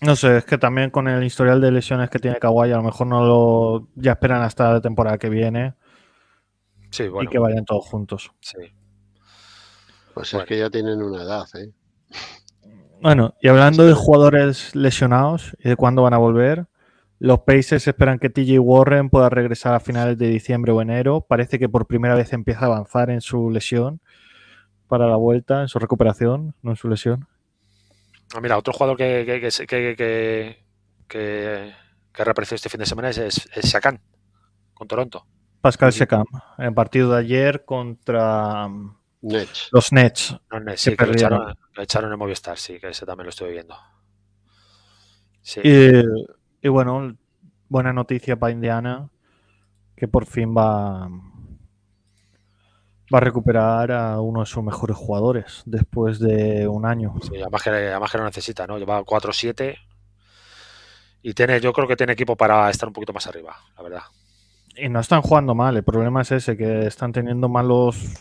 No sé, es que también con el historial de lesiones que tiene Kawhi, a lo mejor no lo. ya esperan hasta la temporada que viene. Sí, Y que vayan todos juntos. Sí. Pues es que ya tienen una edad, ¿eh? Bueno, y hablando de jugadores lesionados y de cuándo van a volver, los Pacers esperan que TJ Warren pueda regresar a finales de diciembre o enero. Parece que por primera vez empieza a avanzar en su lesión para la vuelta, en su recuperación, no en su lesión. Ah, mira, otro jugador que, que, que, que, que este fin de semana es, es, con Toronto. Pascal Siakam, en partido de ayer contra los um, Nets. Los Nets, sí, que, echaron, en Movistar, sí, que ese también lo estoy viendo. Sí. Y, y bueno, buena noticia para Indiana, que por fin va, va a recuperar a uno de sus mejores jugadores después de un año. Sí, además que, además que lo necesita, ¿no? Lleva 4-7 y tiene, yo creo que tiene equipo para estar un poquito más arriba, la verdad. Y no están jugando mal, el problema es ese, que están teniendo malos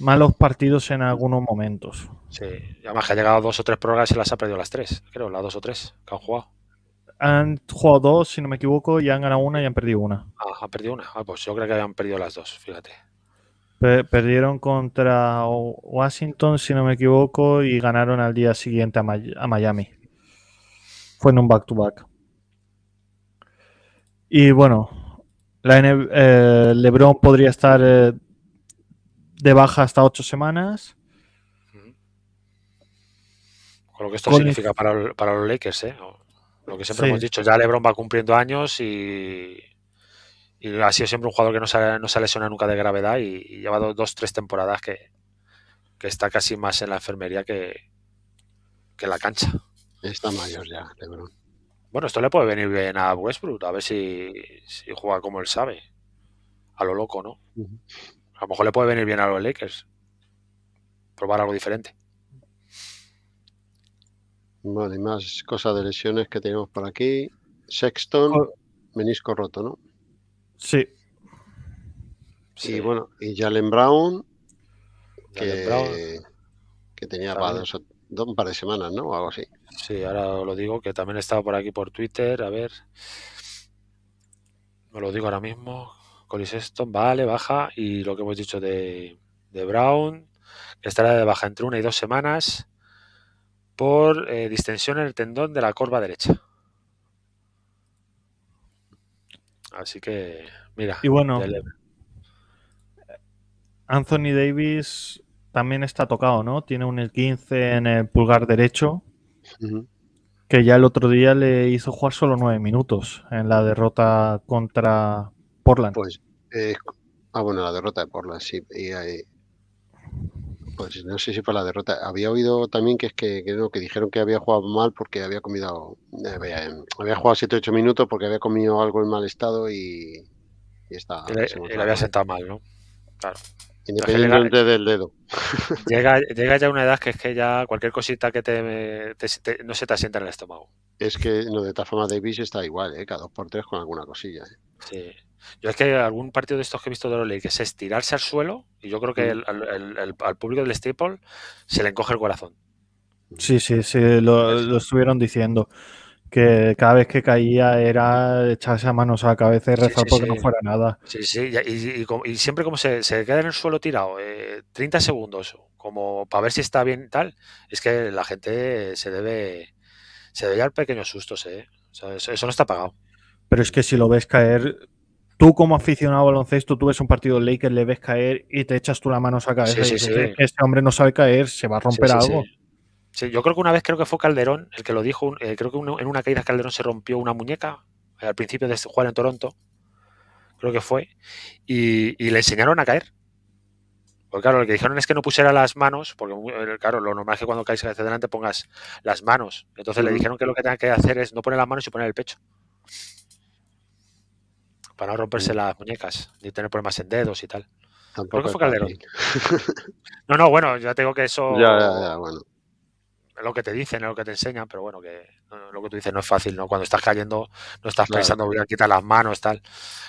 malos partidos en algunos momentos. Sí, además que ha llegado dos o tres programas y las ha perdido las tres, creo, las dos o tres que han jugado. Han jugado dos, si no me equivoco, y han ganado una y han perdido una. Ah, han perdido una. Ah, pues yo creo que habían perdido las dos, fíjate. perdieron contra Washington, si no me equivoco, y ganaron al día siguiente a, Miami. Fue en un back-to-back. Y bueno, la eh, LeBron podría estar eh, de baja hasta ocho semanas. Con lo que esto significa para, los Lakers, ¿eh? Lo que siempre hemos dicho, ya LeBron va cumpliendo años y, ha sido siempre un jugador que no se, no se nunca de gravedad y, lleva dos, tres temporadas que, está casi más en la enfermería que, que en la cancha. Está mayor ya, LeBron. Bueno, esto le puede venir bien a Westbrook, a ver si, juega como él sabe. A lo loco, ¿no? A lo mejor le puede venir bien a los Lakers probar algo diferente. Vale, más cosas de lesiones que tenemos por aquí. Sexton, menisco roto, ¿no? Sí. sí. bueno, y Jalen Brown, que, tenía para dos, un par de semanas, ¿no? O algo así. Sí, ahora lo digo, que también estaba por aquí por Twitter, a ver. Me lo digo ahora mismo. Coliseston, vale, baja. Y lo que hemos dicho de, Brown, que estará de baja entre una y dos semanas por eh, distensión en el tendón de la corva derecha. Así que, mira. Y bueno, Anthony Davis también está tocado, ¿no? Tiene un 15 en el pulgar derecho. Que ya el otro día le hizo jugar solo nueve minutos en la derrota contra Portland. Pues, eh, ah, bueno, la derrota de Portland, sí. Eh, pues no sé si fue la derrota. Había oído también que es que, que dijeron que había jugado mal porque había comido. Eh, había, jugado 7-8 minutos porque había comido algo en mal estado y, y estaba. Y había sentado mal, ¿no? Claro. Independientemente del dedo. Llega, ya una edad que es que ya cualquier cosita que te, no se te asienta en el estómago. Es que lo de forma Davis está igual, ¿eh? cada dos por tres con alguna cosilla. ¿eh? Sí. Yo es que algún partido de estos que he visto de Ole que es estirarse al suelo y yo creo que mm. al público del Staple se le encoge el corazón. Sí, sí, sí, lo, estuvieron diciendo. Que cada vez que caía era echarse a manos a la cabeza y rezar porque no fuera nada. Sí, sí, y, siempre como se, queda en el suelo tirado, 30 eh, segundos, como para ver si está bien y tal, es que la gente se debe se debe dar pequeños sustos, ¿eh? eso, eso no está pagado. Pero es que si lo ves caer, tú como aficionado a baloncesto, tú ves un partido de Lakers, le ves caer y te echas tú la mano a esa cabeza. Este hombre no sabe caer, se va a romper algo. Sí. yo creo que una vez creo que fue Calderón el que lo dijo, eh, creo que en una caída Calderón se rompió una muñeca eh, al principio de jugar en Toronto, creo que fue, y, le enseñaron a caer. Porque claro, lo que dijeron es que no pusiera las manos, porque eh, claro, lo normal es que cuando caes hacia adelante pongas las manos. Entonces le dijeron que lo que tenga que hacer es no poner las manos y poner el pecho para no romperse mm. las muñecas ni tener problemas en dedos y tal. ¿Por qué fue Calderón. no, no, bueno, ya tengo que eso. Ya, ya, ya, bueno. Lo que te dicen es lo que te enseñan, pero bueno, que lo que tú dices no es fácil, ¿no? Cuando estás cayendo, no estás pensando, voy a quitar las manos, tal.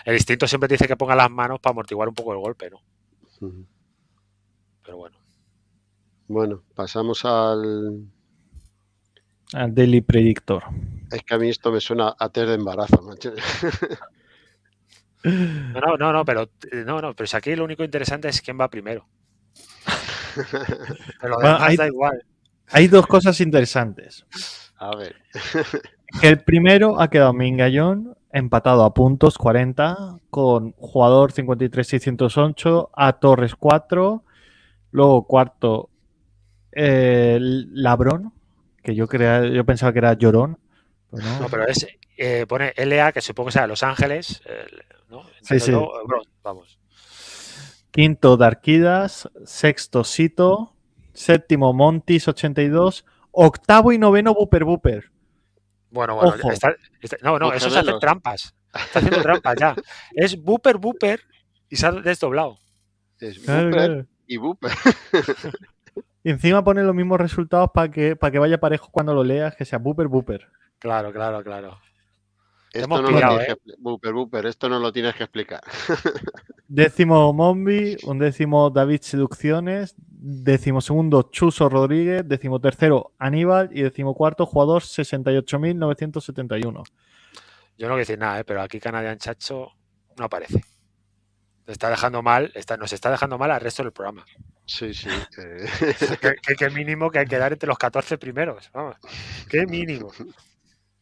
El instinto siempre te dice que ponga las manos para amortiguar un poco el golpe, ¿no? Pero bueno. Bueno, pasamos al. Al Daily Predictor. Es que a mí esto me suena a ter de embarazo, macho. No, no, no, pero eh, no, no, pero aquí lo único interesante es quién va primero. Pero hay, da igual. Hay dos cosas interesantes. A ver. el primero ha quedado Mingallón empatado a puntos 40 con jugador 53-608 a Torres 4, luego cuarto eh, Labrón, que yo crea, yo pensaba que era Llorón. no. pero es, eh, pone LA, que supongo que sea Los Ángeles, sí, eh, vamos. Quinto, Darkidas. Sexto, Sito. Séptimo, Montis 82. Octavo y noveno, Booper Booper. Bueno, bueno, no, no, eso es hacer trampas. Está haciendo trampas ya. Es Booper Booper y se ha desdoblado. Es y Booper. encima pone los mismos resultados para que, para que vaya parejo cuando lo leas, que sea Booper Booper. Claro, claro, claro. Esto no, ¿eh? esto no lo tienes que explicar. Décimo Mombi, un décimo David Seducciones, décimo segundo Chuso Rodríguez, décimo tercero Aníbal y décimo cuarto jugador 68.971. Yo no quiero decir nada, ¿eh? pero aquí Canadian Chacho no aparece. Está dejando mal, está, nos está dejando mal al resto del programa. Sí, sí. qué, mínimo que hay que dar entre los 14 primeros. Vamos. Qué mínimo.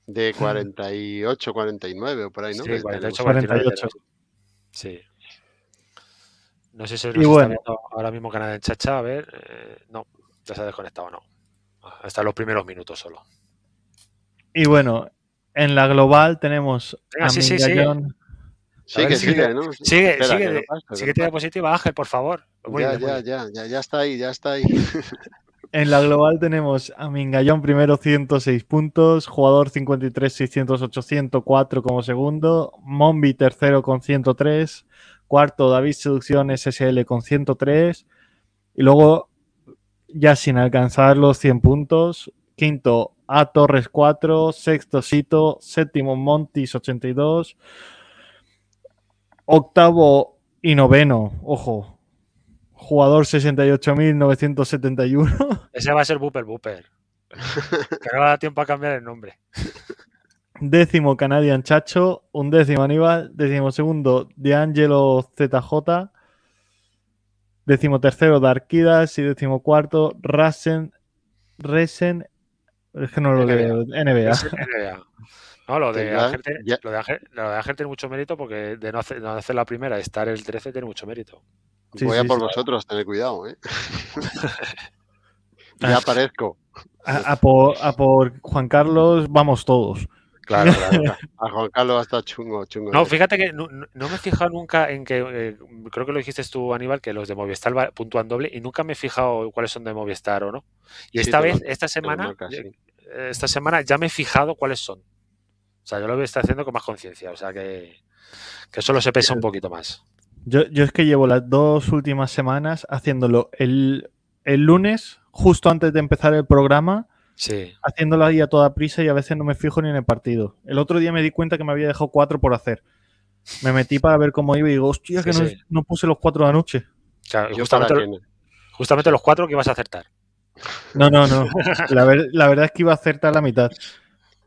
De 48, 49 o por ahí, ¿no? Sí, 48, 48. Sí. No sé si lo bueno. está viendo ahora mismo Canal de Chacha, a ver. Eh, no, ya se ha desconectado, no. Hasta los primeros minutos solo. Y bueno, en la global tenemos Venga, a sí, sí, sí. Sigue, sigue, ¿no? Sigue, sigue, sigue, no diapositiva, Ángel, por favor. ya, ya, ya, ya está ahí, ya está ahí. En la global tenemos a Mingallón primero 106 puntos, jugador 53 600 como segundo, Mombi tercero con 103, cuarto David Seducción SSL con 103 y luego ya sin alcanzar los 100 puntos, quinto A Torres 4, sexto Sito, séptimo Montis 82, octavo y noveno, ojo, jugador 68.971. Ese va a ser Booper Booper. Que no dar tiempo a cambiar el nombre. Décimo Canadian Chacho, un décimo Aníbal, décimo segundo D'Angelo ZJ, décimo tercero Darkidas y décimo cuarto Rasen, Resen, es que no lo leo, NBA. No, lo de, Ángel lo, de tiene mucho mérito porque de no hacer la primera, estar el 13 tiene mucho mérito. Voy a por vosotros, tened cuidado, ¿eh? ya aparezco. A, por, Juan Carlos vamos todos. Claro, claro, a Juan Carlos hasta chungo, chungo. No, ¿eh? fíjate que no, me he fijado nunca en que, eh, creo que lo dijiste tú, Aníbal, que los de Movistar puntúan doble y nunca me he fijado cuáles son de Movistar o no. Y esta vez, esta semana, eh, esta semana ya me he fijado cuáles son. O sea, yo lo voy a estar haciendo con más conciencia, o sea que, que eso se pesa un poquito más. Yo, es que llevo las dos últimas semanas haciéndolo el, lunes, justo antes de empezar el programa, sí. haciéndolo ahí a toda prisa y a veces no me fijo ni en el partido. El otro día me di cuenta que me había dejado cuatro por hacer. Me metí para ver cómo iba y digo, hostia, que no, puse los cuatro de la justamente, los cuatro que ibas a acertar. No, no, no. la verdad es que iba a acertar la mitad.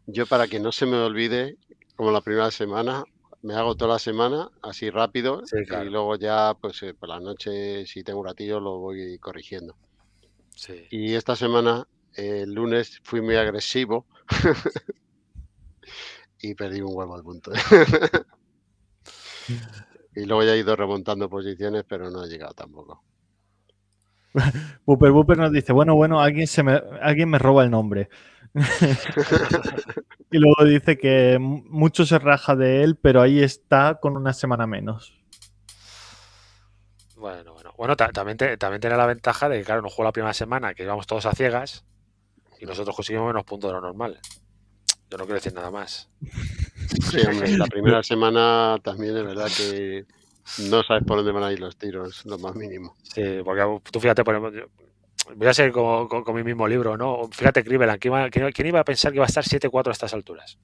Yo, para que no se me olvide, como la primera semana, me hago toda la semana, así rápido, y luego ya, pues eh, por la noche, si tengo un ratillo, lo voy corrigiendo. Y esta semana, el lunes, fui muy agresivo y perdí un huevo al punto. y luego ya he ido remontando posiciones, pero no ha llegado tampoco. Buper nos dice, bueno, bueno, alguien, se alguien me roba el nombre. y luego dice que mucho se raja de él, pero ahí está con una semana menos. Bueno, bueno. Bueno, también, también tiene la ventaja de que, claro, no jugó la primera semana, que íbamos todos a ciegas y nosotros conseguimos menos puntos de lo normal. Yo no quiero decir nada más. la primera semana también es verdad que no sabes por dónde van a ir los tiros, lo más mínimo. Sí, porque tú fíjate, por ejemplo, voy a ser con, mi mismo libro, ¿no? Fíjate, Cleveland, ¿quién, iba a pensar que iba a estar 7-4 a estas alturas?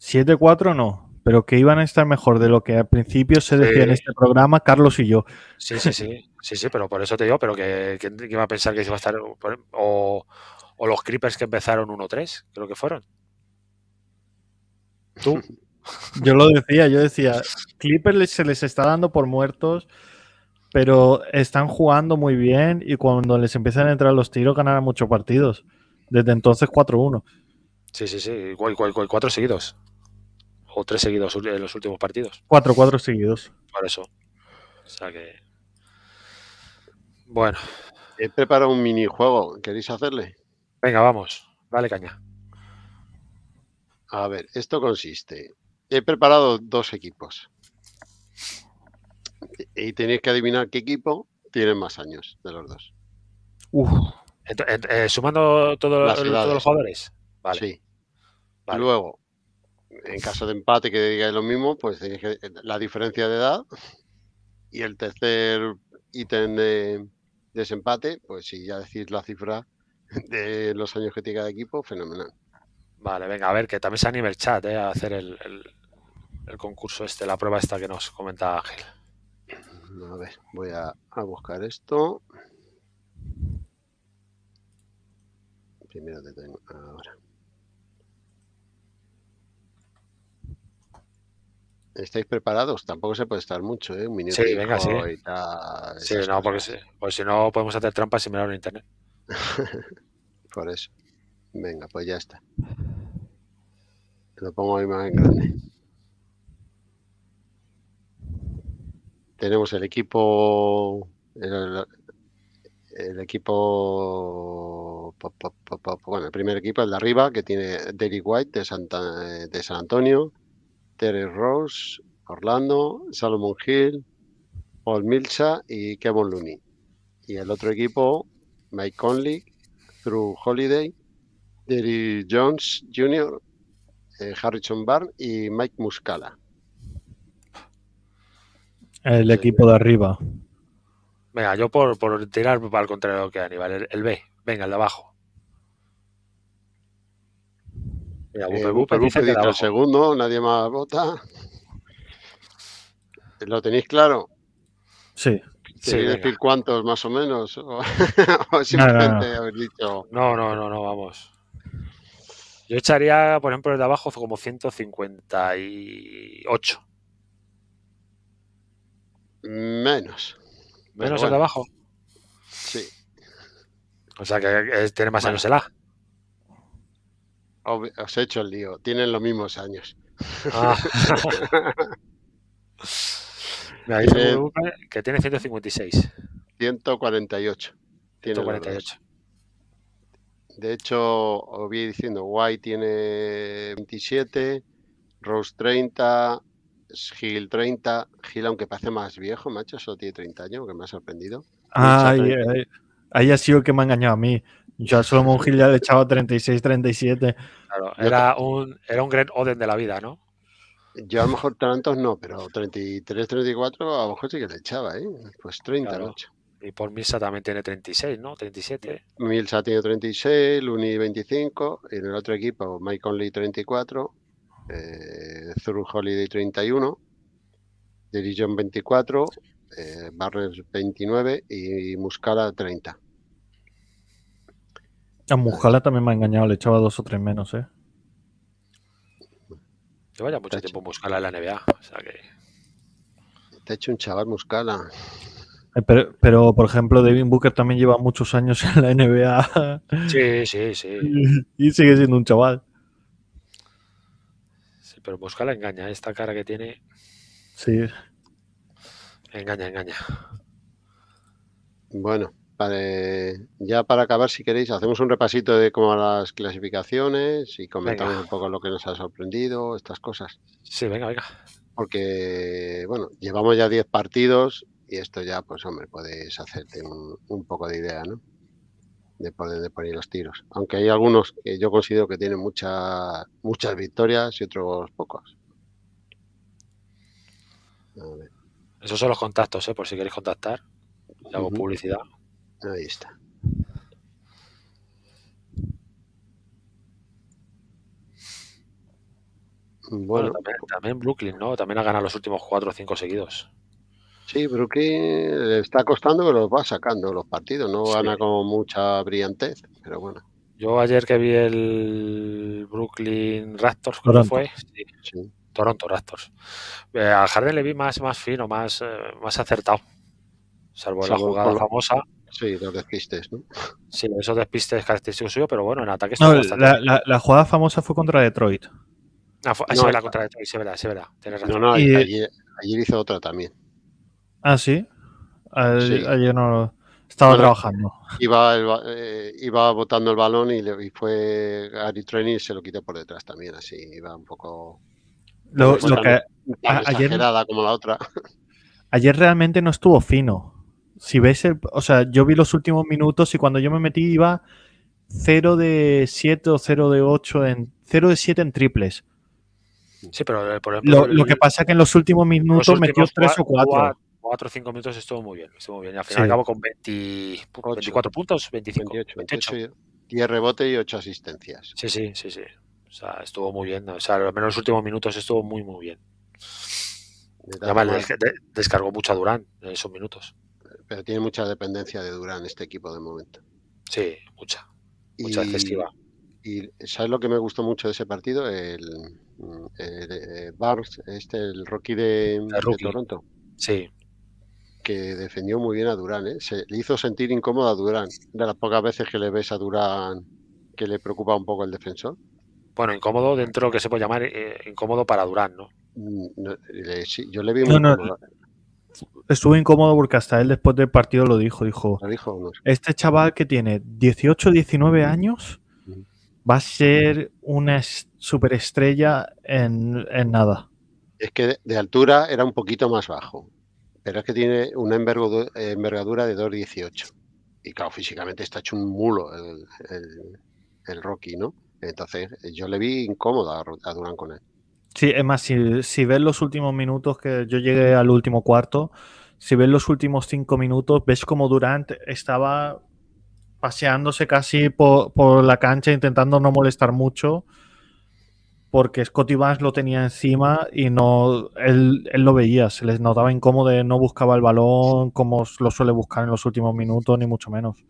7-4 no, pero que iban a estar mejor de lo que al principio se decía en este programa Carlos y yo. Sí, sí, sí, sí, sí, pero por eso te digo, pero que, ¿quién iba a pensar que iba a estar, o, los Creepers que empezaron 1-3, creo que fueron. Tú. Yo lo decía, yo decía, Clippers se les está dando por muertos, pero están jugando muy bien y cuando les empiezan a entrar los tiros ganan muchos partidos. Desde entonces 4-1. Sí, sí, sí, cuatro seguidos. O tres seguidos en los últimos partidos. Cuatro, cuatro seguidos. Por eso. O sea que... Bueno. He preparado un minijuego. ¿Queréis hacerle? Venga, vamos. Dale caña. A ver, esto consiste. He preparado dos equipos y tenéis que adivinar qué equipo tiene más años de los dos. Eh, sumando todos los jugadores. Vale. Sí. Luego, en caso de empate que digáis lo mismo, pues tenéis que la diferencia de edad. Y el tercer ítem de desempate, pues si ya decís la cifra de los años que tiene cada equipo, fenomenal. Vale, venga, a ver, que también se anime el chat eh, a hacer el, el concurso este, la prueba esta que nos comentaba Ángel. A ver, voy a, buscar esto. Primero te tengo ahora. ¿Estáis preparados? Tampoco se puede estar mucho, ¿eh? Un minuto sí, venga, sí. Sí, no, porque si, no podemos hacer trampas mirar en internet. Por eso. Venga, pues ya está. Lo pongo ahí más grande. tenemos el equipo el, equipo bueno el primer equipo el de arriba que tiene Derry White de de San Antonio Terry Rose Orlando Salomon Hill Paul Milsa y Kevin Looney y el otro equipo Mike Conley Drew Holiday Derry Jones Jr. Eh, Harrison y Mike Muscala el equipo de arriba. Venga, yo por, por tirar el contrario que Aníbal, el, B, venga, el de abajo. el segundo, nadie más vota. ¿Lo tenéis claro? Sí. decir cuántos más o menos? no, no, no. No, no, no, no, vamos. Yo echaría, por ejemplo, el de abajo como 158. Menos. Menos el trabajo. Sí. O sea que tiene más años el A. Os he hecho el lío. Tienen los mismos años. Ah. Eh, que tiene 156. 148. 148. De hecho, os voy diciendo, Guay tiene 27, Rose 30, Gil 30, Gil aunque parece más viejo, macho, solo tiene 30 años, que me ha sorprendido. Ah, ahí ha sido que me ha engañado a mí. Yo a Solomon Gil ya le echaba 36, 37. Claro, era un, era un Oden de la vida, ¿no? Yo a lo mejor tantos no, pero 33, 34 a lo mejor sí que le echaba, ¿eh? Pues 30, Y por Milsa también tiene 36, ¿no? 37. Milsa tiene 36, Luni 25, en el otro equipo Mike Conley 34, eh, Holiday 31, Dirigion 24, eh, 29 y Muscala 30. A Muscala también me ha engañado, le echaba dos o tres menos, ¿eh? Te vaya mucho tiempo Muscala en la NBA, o sea que... Te ha hecho un chaval Muscala. Eh, pero, por ejemplo, Devin Booker también lleva muchos años en la NBA. Sí, sí, sí. Y sigue siendo un chaval pero la engaña, esta cara que tiene. Sí. Engaña, engaña. Bueno, ya para acabar, si queréis, hacemos un repasito de cómo las clasificaciones y comentamos un poco lo que nos ha sorprendido, estas cosas. Sí, venga, venga. Porque, bueno, llevamos ya 10 partidos y esto ya, pues hombre, puedes hacerte un poco de idea, ¿no? de poder de poner los tiros. Aunque hay algunos que yo considero que tienen muchas muchas victorias y otros pocos. Esos son los contactos, ¿eh? por si queréis contactar. hago publicidad. Ahí está. Bueno, también, también, Brooklyn, ¿no? También ha ganado los últimos cuatro o cinco seguidos. Sí, Brooklyn le está costando, pero los va sacando los partidos, no gana con mucha brillantez, pero bueno. Yo ayer que vi el Brooklyn Raptors, ¿cómo fue? Toronto Raptors. a eh, al Harden le vi más, más fino, más, eh, más acertado. Salvo, la jugada famosa. Sí, los despistes, ¿no? Sí, esos despistes característicos suyos, pero bueno, en ataque no, la, la, jugada famosa fue contra Detroit. Ah, no, no, contra Detroit, ayer hizo otra también. Ah, sí. Ah, eh, ayer, no estaba trabajando. Iba, el, eh, botando el balón y, le, y fue Gary Training y se lo quité por detrás también, así. Iba un poco. Lo, pues, lo exagerada ayer, como la otra. Ayer realmente no estuvo fino. Si ves, o sea, yo vi los últimos minutos y cuando yo me metí iba 0 de 7 o 0 de 8 en 0 de 7 en triples. Sí, pero eh, por ejemplo, lo, que pasa es que en los últimos minutos metió 3 o 4. 4 o 5 minutos estuvo muy bien, estuvo muy bien. Al final acabo acabó con 24 puntos, 25, 28, 10 rebote y 8 asistencias. Sí, sí, sí, sí. O sea, estuvo muy bien. O sea, al menos los últimos minutos estuvo muy, muy bien. Además, descargó mucho a Durán en esos minutos. Pero tiene mucha dependencia de Durán este equipo de momento. Sí, mucha. Mucha y... excesiva. Y ¿sabes lo que me gustó mucho de ese partido? El, el, el eh, este, el rookie de, de Toronto. Sí que defendió muy bien a Durán, ¿eh? se le hizo sentir incómodo a Durán, de las pocas veces que le ves a Durán que le preocupa un poco el defensor. Bueno, incómodo dentro que se puede llamar eh, incómodo para Durán, ¿no? Mm, sí, yo le vi muy incómodo. estuvo incómodo porque hasta él después del partido lo dijo, dijo, dijo este chaval que tiene 18, 19 años mm. va a ser una superestrella en, en nada. Es que de altura era un poquito más bajo, pero es que tiene una envergadura de 2,18. Y claro, físicamente está hecho un mulo el, el, Rocky, ¿no? Entonces yo le vi incómoda a Durant con él. Sí, es más, si, ves los últimos minutos, que yo llegué al último cuarto, si ves los últimos cinco minutos, ves como Durant estaba paseándose casi por, por la cancha intentando no molestar mucho porque Scotty Barnes lo tenía encima y no él, lo veía, se les notaba incómodo, no buscaba el balón como lo suele buscar en los últimos minutos, ni mucho menos.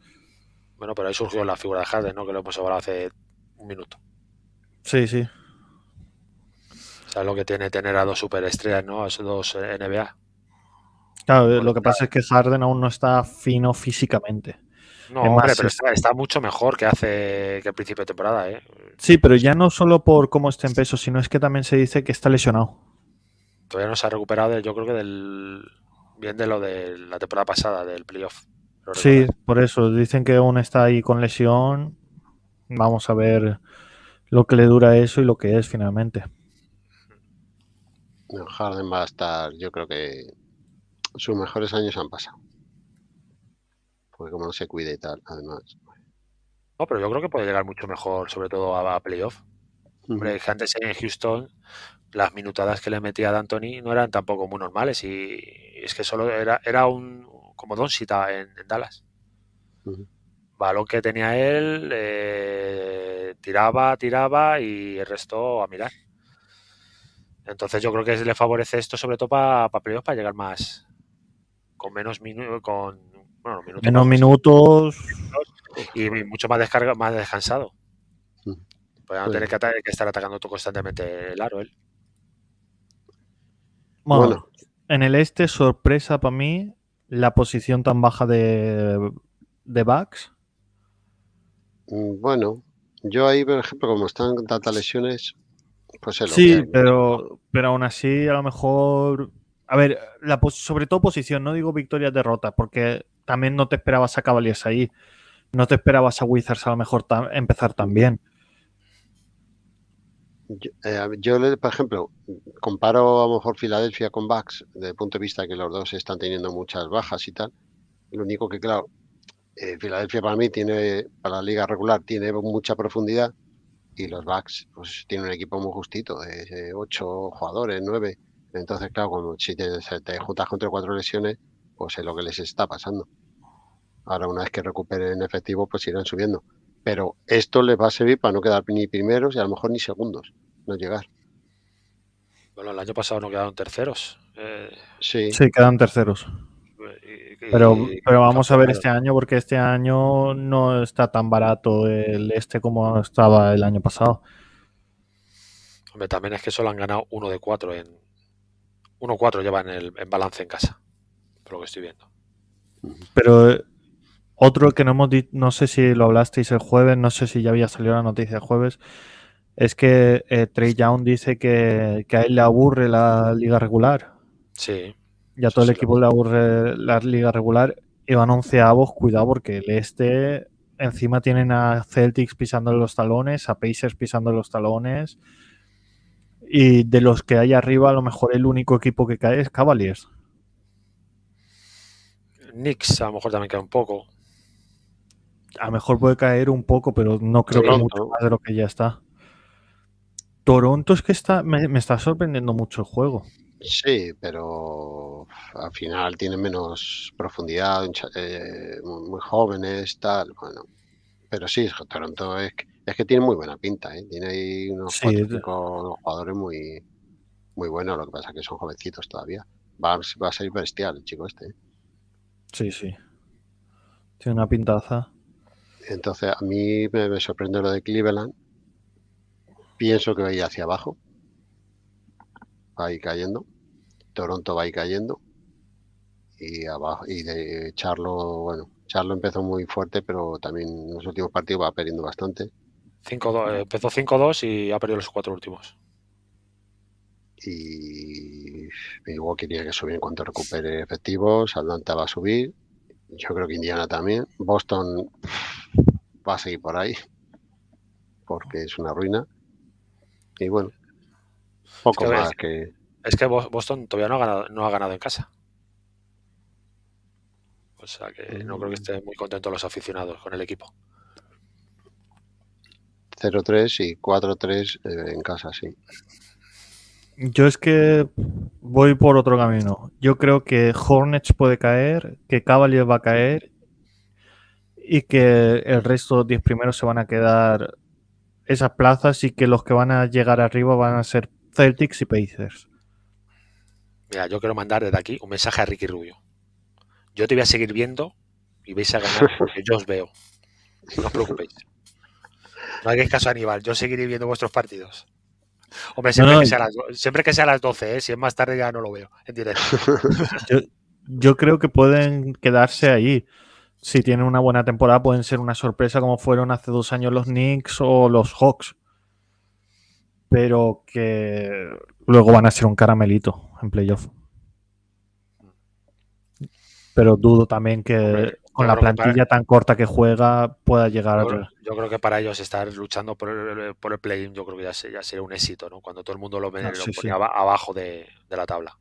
Bueno, pero ahí surgió la figura de Harden, ¿no? Que lo hemos hablado hace un minuto. Sí, sí. O sea, lo que tiene tener a dos superestrellas, ¿no? A esos dos eh, NBA. Claro, lo que pasa es que Harden aún no está fino físicamente. No, está, mucho mejor que hace que el principio de temporada, ¿eh? Sí, pero ya no solo por cómo está en peso, sino es que también se dice que está lesionado. Todavía no se ha recuperado, yo creo que del bien de lo de la temporada pasada, del playoff. sí, por eso. Dicen que aún está ahí con lesión. Vamos a ver lo que le dura eso y lo que es finalmente. Harden va a estar, yo creo que sus mejores años han pasado porque como no se cuide y tal, además. No, pero yo creo que puede llegar mucho mejor, sobre todo a, playoff. antes en Houston las minutadas que le metía a D'Antoni no eran tampoco muy normales y es que solo era, era un como Don Cita en, Dallas. Balón que tenía él, eh, tiraba, tiraba y el resto a mirar. Entonces yo creo que le favorece esto sobre todo para playoffs para llegar más con menos con bueno, menos minutos. Y mucho más descarga, más descansado. Mm. pues no tener que, estar atacando constantemente el aro. Bueno, en el este, sorpresa para mí la posición tan baja de, de mm, Bueno, yo ahí, por ejemplo, como están tantas lesiones, pues Sí, pero, pero aún así, a lo mejor. A ver, sobre todo posición, no digo victoria-derrota porque también no te esperabas a Cavaliers ahí. No te esperabas a Wizards a lo mejor empezar también. Yo, eh, por ejemplo, comparo a lo mejor Filadelfia con Bucks desde el punto de vista que los dos están teniendo muchas bajas y tal. Lo único que, claro, eh, Filadelfia para mí tiene, para la liga regular, tiene mucha profundidad y los Bucks pues, tienen un equipo muy justito, de ocho jugadores, nueve. Entonces, claro, si te, juntas contra cuatro lesiones, sé pues, lo que les está pasando. Ahora, una vez que recuperen efectivo, pues irán subiendo. Pero esto les va a servir para no quedar ni primeros y a lo mejor ni segundos, no llegar. Bueno, el año pasado no quedaron terceros. Eh, sí. quedan terceros. Pero, pero, vamos a ver este año, porque este año no está tan barato el este como estaba el año pasado. Hombre, también es que solo han ganado uno de cuatro en. 1 cuatro llevan el, en balance en casa lo que estoy viendo. Pero otro que no hemos no sé si lo hablasteis el jueves, no sé si ya había salido la noticia el jueves, es que eh, Trey Young dice que, a él le aburre la liga regular. Sí. Y a todo el equipo le aburre la liga regular. Y van vos, cuidado, porque el este encima tienen a Celtics pisando los talones, a Pacers pisando los talones. Y de los que hay arriba, a lo mejor el único equipo que cae es Cavaliers. Knicks a lo mejor también cae un poco. A lo mejor puede caer un poco, pero no creo que mucho más de lo que ya está. Toronto es que está, me, está sorprendiendo mucho el juego. Sí, pero al final tiene menos profundidad, eh, muy jóvenes, tal. Bueno, pero sí, Toronto es que, es que tiene muy buena pinta, ¿eh? tiene ahí unos, jugadores muy, muy buenos, lo que pasa es que son jovencitos todavía. Va, a ser bestial el chico este. ¿eh? Sí, sí. Tiene una pintaza. Entonces, a mí me, sorprende lo de Cleveland. Pienso que va a ir hacia abajo. Va a ir cayendo. Toronto va a ir cayendo. Y abajo. Y de Charlo, bueno, Charlo empezó muy fuerte, pero también en los últimos partidos va perdiendo bastante. Eh, empezó 5-2 y ha perdido los cuatro últimos y Milwaukee tiene que subir en cuanto recupere efectivos, Atlanta va a subir, yo creo que Indiana también, Boston va a seguir por ahí, porque es una ruina, y bueno, poco más que... Es que Boston todavía no ha ganado, no ha ganado en casa. O sea que no creo que mm. estén muy contentos los aficionados con el equipo. 0-3 y 4-3 eh, en casa, sí. Yo es que voy por otro camino. Yo creo que Hornets puede caer, que Cavaliers va a caer y que el resto, de 10 primeros, se van a quedar esas plazas y que los que van a llegar arriba van a ser Celtics y Pacers. Mira, yo quiero mandar desde aquí un mensaje a Ricky Rubio. Yo te voy a seguir viendo y vais a ganar porque yo os veo. No os preocupéis. No hagáis caso a Aníbal, yo seguiré viendo vuestros partidos. Hombre, siempre, que sea las, a las 12, si es más tarde ya no lo veo yo, creo que pueden quedarse ahí Si tienen una buena temporada, pueden ser una sorpresa como fueron hace dos años los Knicks o los Hawks. Pero que luego van a ser un caramelito en playoff. Pero dudo también que, con la plantilla tan corta que juega pueda llegar yo, Yo creo que para ellos estar luchando por el, por play yo creo que ya, sería un éxito, ¿no? Cuando todo el mundo lo, ve, ah, abajo de, la tabla.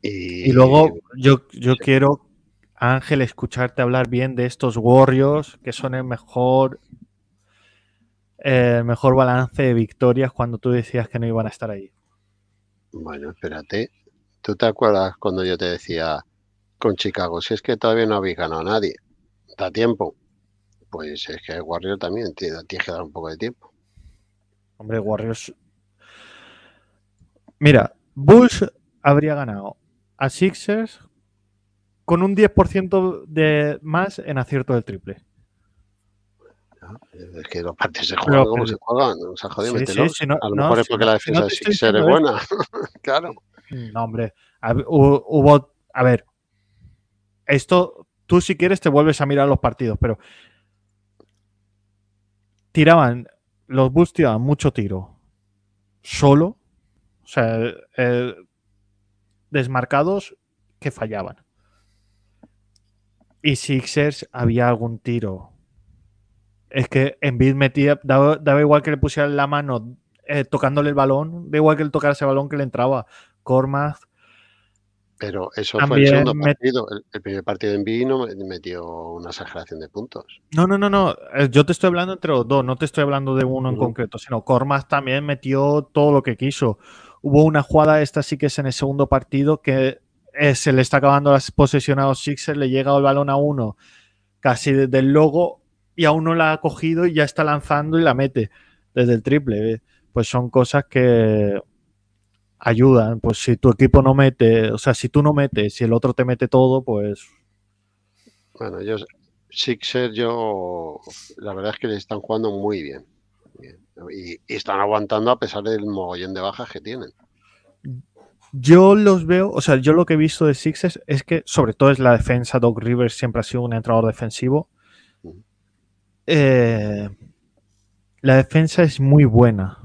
Y, luego yo, yo quiero, Ángel, escucharte hablar bien de estos Warriors que son el mejor el eh, mejor balance de victorias cuando tú decías que no iban a estar ahí. Bueno, espérate. ¿Tú te acuerdas cuando yo te decía con Chicago. Si es que todavía no habéis ganado a nadie, da tiempo. Pues es que el Warrior también tiene, tiene que dar un poco de tiempo. Hombre, Warriors. Mira, Bulls habría ganado a Sixers con un 10% de más en acierto del triple. Ah, es que los partidos se juegan como se juegan. a lo mejor es porque la defensa de Sixers es buena. claro. No, hombre. Hubo, a ver, esto tú si quieres te vuelves a mirar los partidos, pero tiraban, los Bulls tiraban mucho tiro solo, o sea, eh, desmarcados que fallaban. Y Sixers había algún tiro. Es que Bid metía, daba, igual que le pusieran la mano eh, tocándole el balón, da igual que le tocara ese balón que le entraba. Cormaz. Pero eso fue el segundo partido. El, primer partido en Vino metió una exageración de puntos. No, no, no, no. Eh, yo te estoy hablando entre los dos, no te estoy hablando de uno en concreto, sino Cormas también metió todo lo que quiso. Hubo una jugada, esta sí que es en el segundo partido, que eh, se le está acabando las posesión a los Sixers, le llega el balón a uno casi desde el logo y aún no la ha cogido y ya está lanzando y la mete desde el triple. Eh. Pues son cosas que ayudan, pues si tu equipo no mete, o sea, si tú no metes, si el otro te mete todo, pues... Bueno, yo, Sixers, yo, la verdad es que le están jugando muy bien. Y, están aguantando a pesar del mogollón de bajas que tienen. Yo los veo, o sea, yo lo que he visto de Sixers es que, sobre todo es la defensa, Doc Rivers siempre ha sido un entrenador defensivo. Eh, la defensa es muy buena,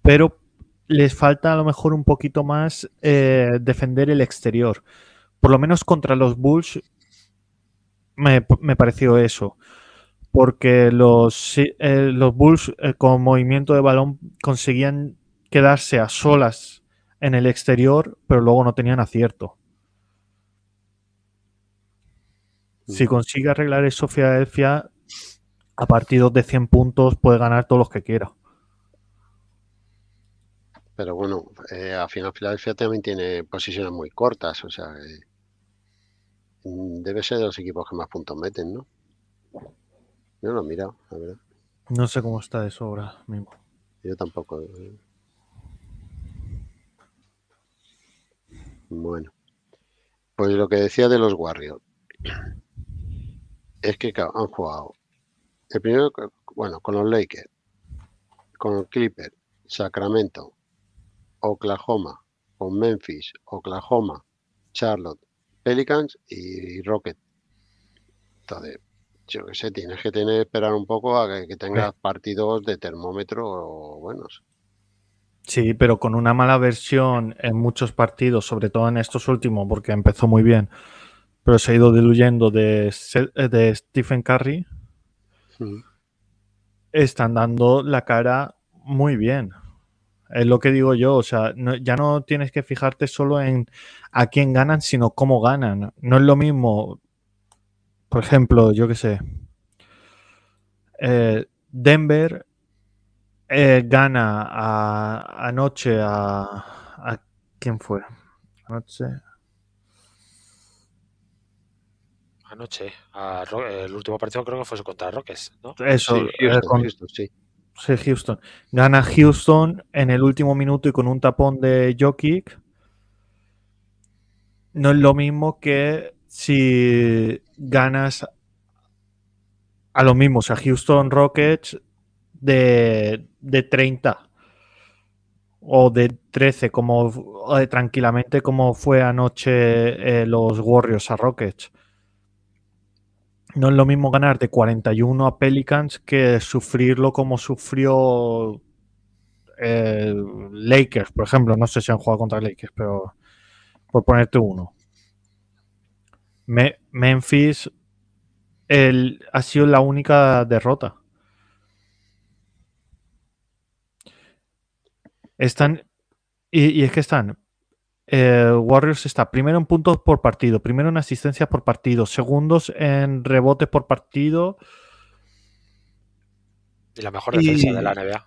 pero les falta a lo mejor un poquito más eh, defender el exterior. Por lo menos contra los Bulls me, pareció eso. Porque los, eh, los Bulls eh, con movimiento de balón conseguían quedarse a solas en el exterior, pero luego no tenían acierto. Si consigue arreglar eso Filadelfia, a partir de 100 puntos puede ganar todos los que quiera. Pero bueno, eh, al final Filadelfia también tiene posiciones muy cortas, o sea, eh, mm, debe ser de los equipos que más puntos meten, ¿no? Yo no lo he mirado, la verdad. No sé cómo está de sobra. mismo. Yo tampoco. Eh. Bueno, pues lo que decía de los Warriors es que han jugado el primero, bueno, con los Lakers, con los Clippers, Sacramento, Oklahoma, con Memphis, Oklahoma, Charlotte, Pelicans y Rocket. Entonces, yo qué sé, tienes que tener, esperar un poco a que, tengas partidos de termómetro buenos. Sí, pero con una mala versión en muchos partidos, sobre todo en estos últimos, porque empezó muy bien, pero se ha ido diluyendo de, eh, Stephen Curry, mm. están dando la cara muy bien. Es lo que digo yo, o sea, ya no tienes que fijarte solo en a quién ganan, sino cómo ganan. No es lo mismo, por ejemplo, yo qué sé, eh, Denver eh, gana a, anoche a, a... ¿Quién fue? Anoche. Anoche, a, el último partido creo que fue contra Roques, ¿no? Eso, sí. Eh, Houston. Gana Houston en el último minuto y con un tapón de Jokic. No es lo mismo que si ganas a lo mismo, a Houston Rockets de, de 30 o de 13, como eh, tranquilamente como fue anoche eh, los Warriors a Rockets no es lo mismo ganar de 41 a Pelicans que sufrirlo como sufrió eh, Lakers, por ejemplo. No sé si han jugado contra Lakers, pero por ponerte uno. Memphis el, ha sido la única derrota. Están. y es que están eh, Warriors está primero en puntos por partido, primero en asistencias por partido, segundos en rebotes por partido. Y la mejor defensa de la NBA.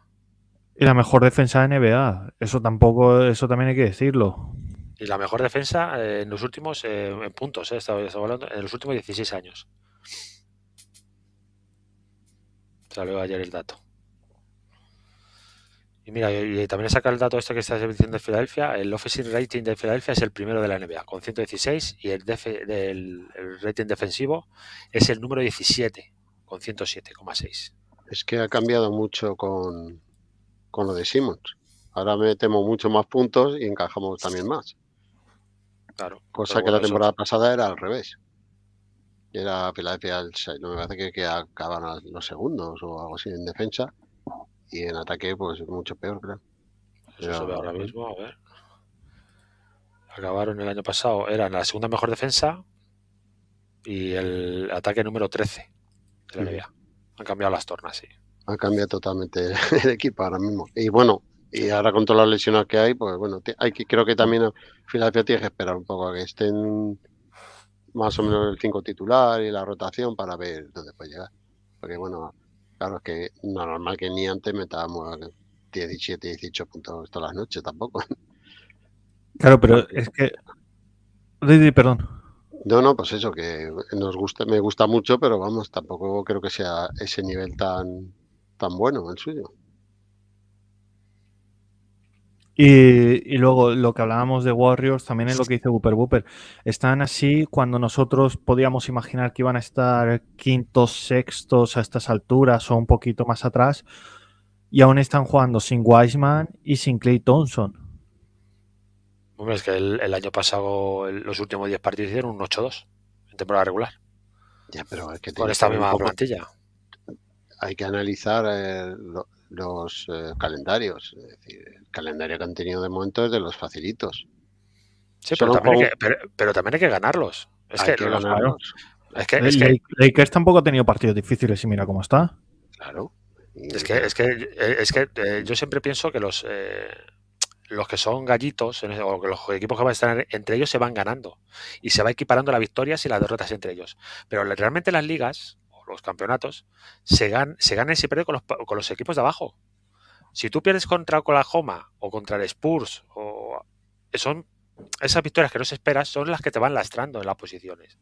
Y la mejor defensa de NBA. Eso tampoco, eso también hay que decirlo. Y la mejor defensa eh, en los últimos eh, puntos, hablando, en los últimos 16 años. Salió ayer el dato. Y mira, y, también saca el dato esto que estás diciendo de Filadelfia. El offensive rating de Filadelfia es el primero de la NBA, con 116, y el, del, rating defensivo es el número 17, con 107,6. Es que ha cambiado mucho con, lo de Simmons. Ahora metemos mucho más puntos y encajamos también más. Claro. Cosa que la temporada pasada era al revés. Era Filadelfia el 6. No me parece que, que acaban los segundos o algo así en defensa. Y en ataque, pues mucho peor, creo. Pues eso ahora mismo, a ver. Acabaron el año pasado, eran la segunda mejor defensa y el ataque número 13 de la Han cambiado las tornas, sí. Han cambiado totalmente el equipo ahora mismo. Y bueno, y ahora con todas las lesiones que hay, pues bueno, hay que, creo que también Filadelfia tiene que esperar un poco a que estén más o menos el 5 titular y la rotación para ver dónde puede llegar. Porque bueno, Claro, es que no normal que ni antes metábamos 17, 18 puntos todas las noches tampoco. Claro, pero es que. Didi, perdón. No, no, pues eso, que nos gusta, me gusta mucho, pero vamos, tampoco creo que sea ese nivel tan, tan bueno el suyo. Y, luego lo que hablábamos de Warriors también es lo que dice Wooper Wooper. Están así cuando nosotros podíamos imaginar que iban a estar quintos, sextos a estas alturas o un poquito más atrás. Y aún están jugando sin Wiseman y sin Clay Thompson. Hombre, es que el, año pasado, los últimos 10 partidos hicieron un 8-2 en temporada regular. Ya, pero es que Con esta misma plantilla. Hay que analizar eh, los eh, calendarios. el calendario que han tenido de momento es de los facilitos. Sí, pero también, hay que, ganarlos. Es que, los Es que, Lakers tampoco ha tenido partidos difíciles y mira cómo está. Claro. Es que, eh, yo siempre pienso que los, eh, los que son gallitos o que los equipos que van a estar entre ellos se van ganando y se va equiparando las victorias y las derrotas entre ellos. Pero realmente las ligas los campeonatos, se, ganan se y se pierde con los, equipos de abajo. Si tú pierdes contra Oklahoma o contra el Spurs, o, son esas victorias que no se esperas son las que te van lastrando en las posiciones.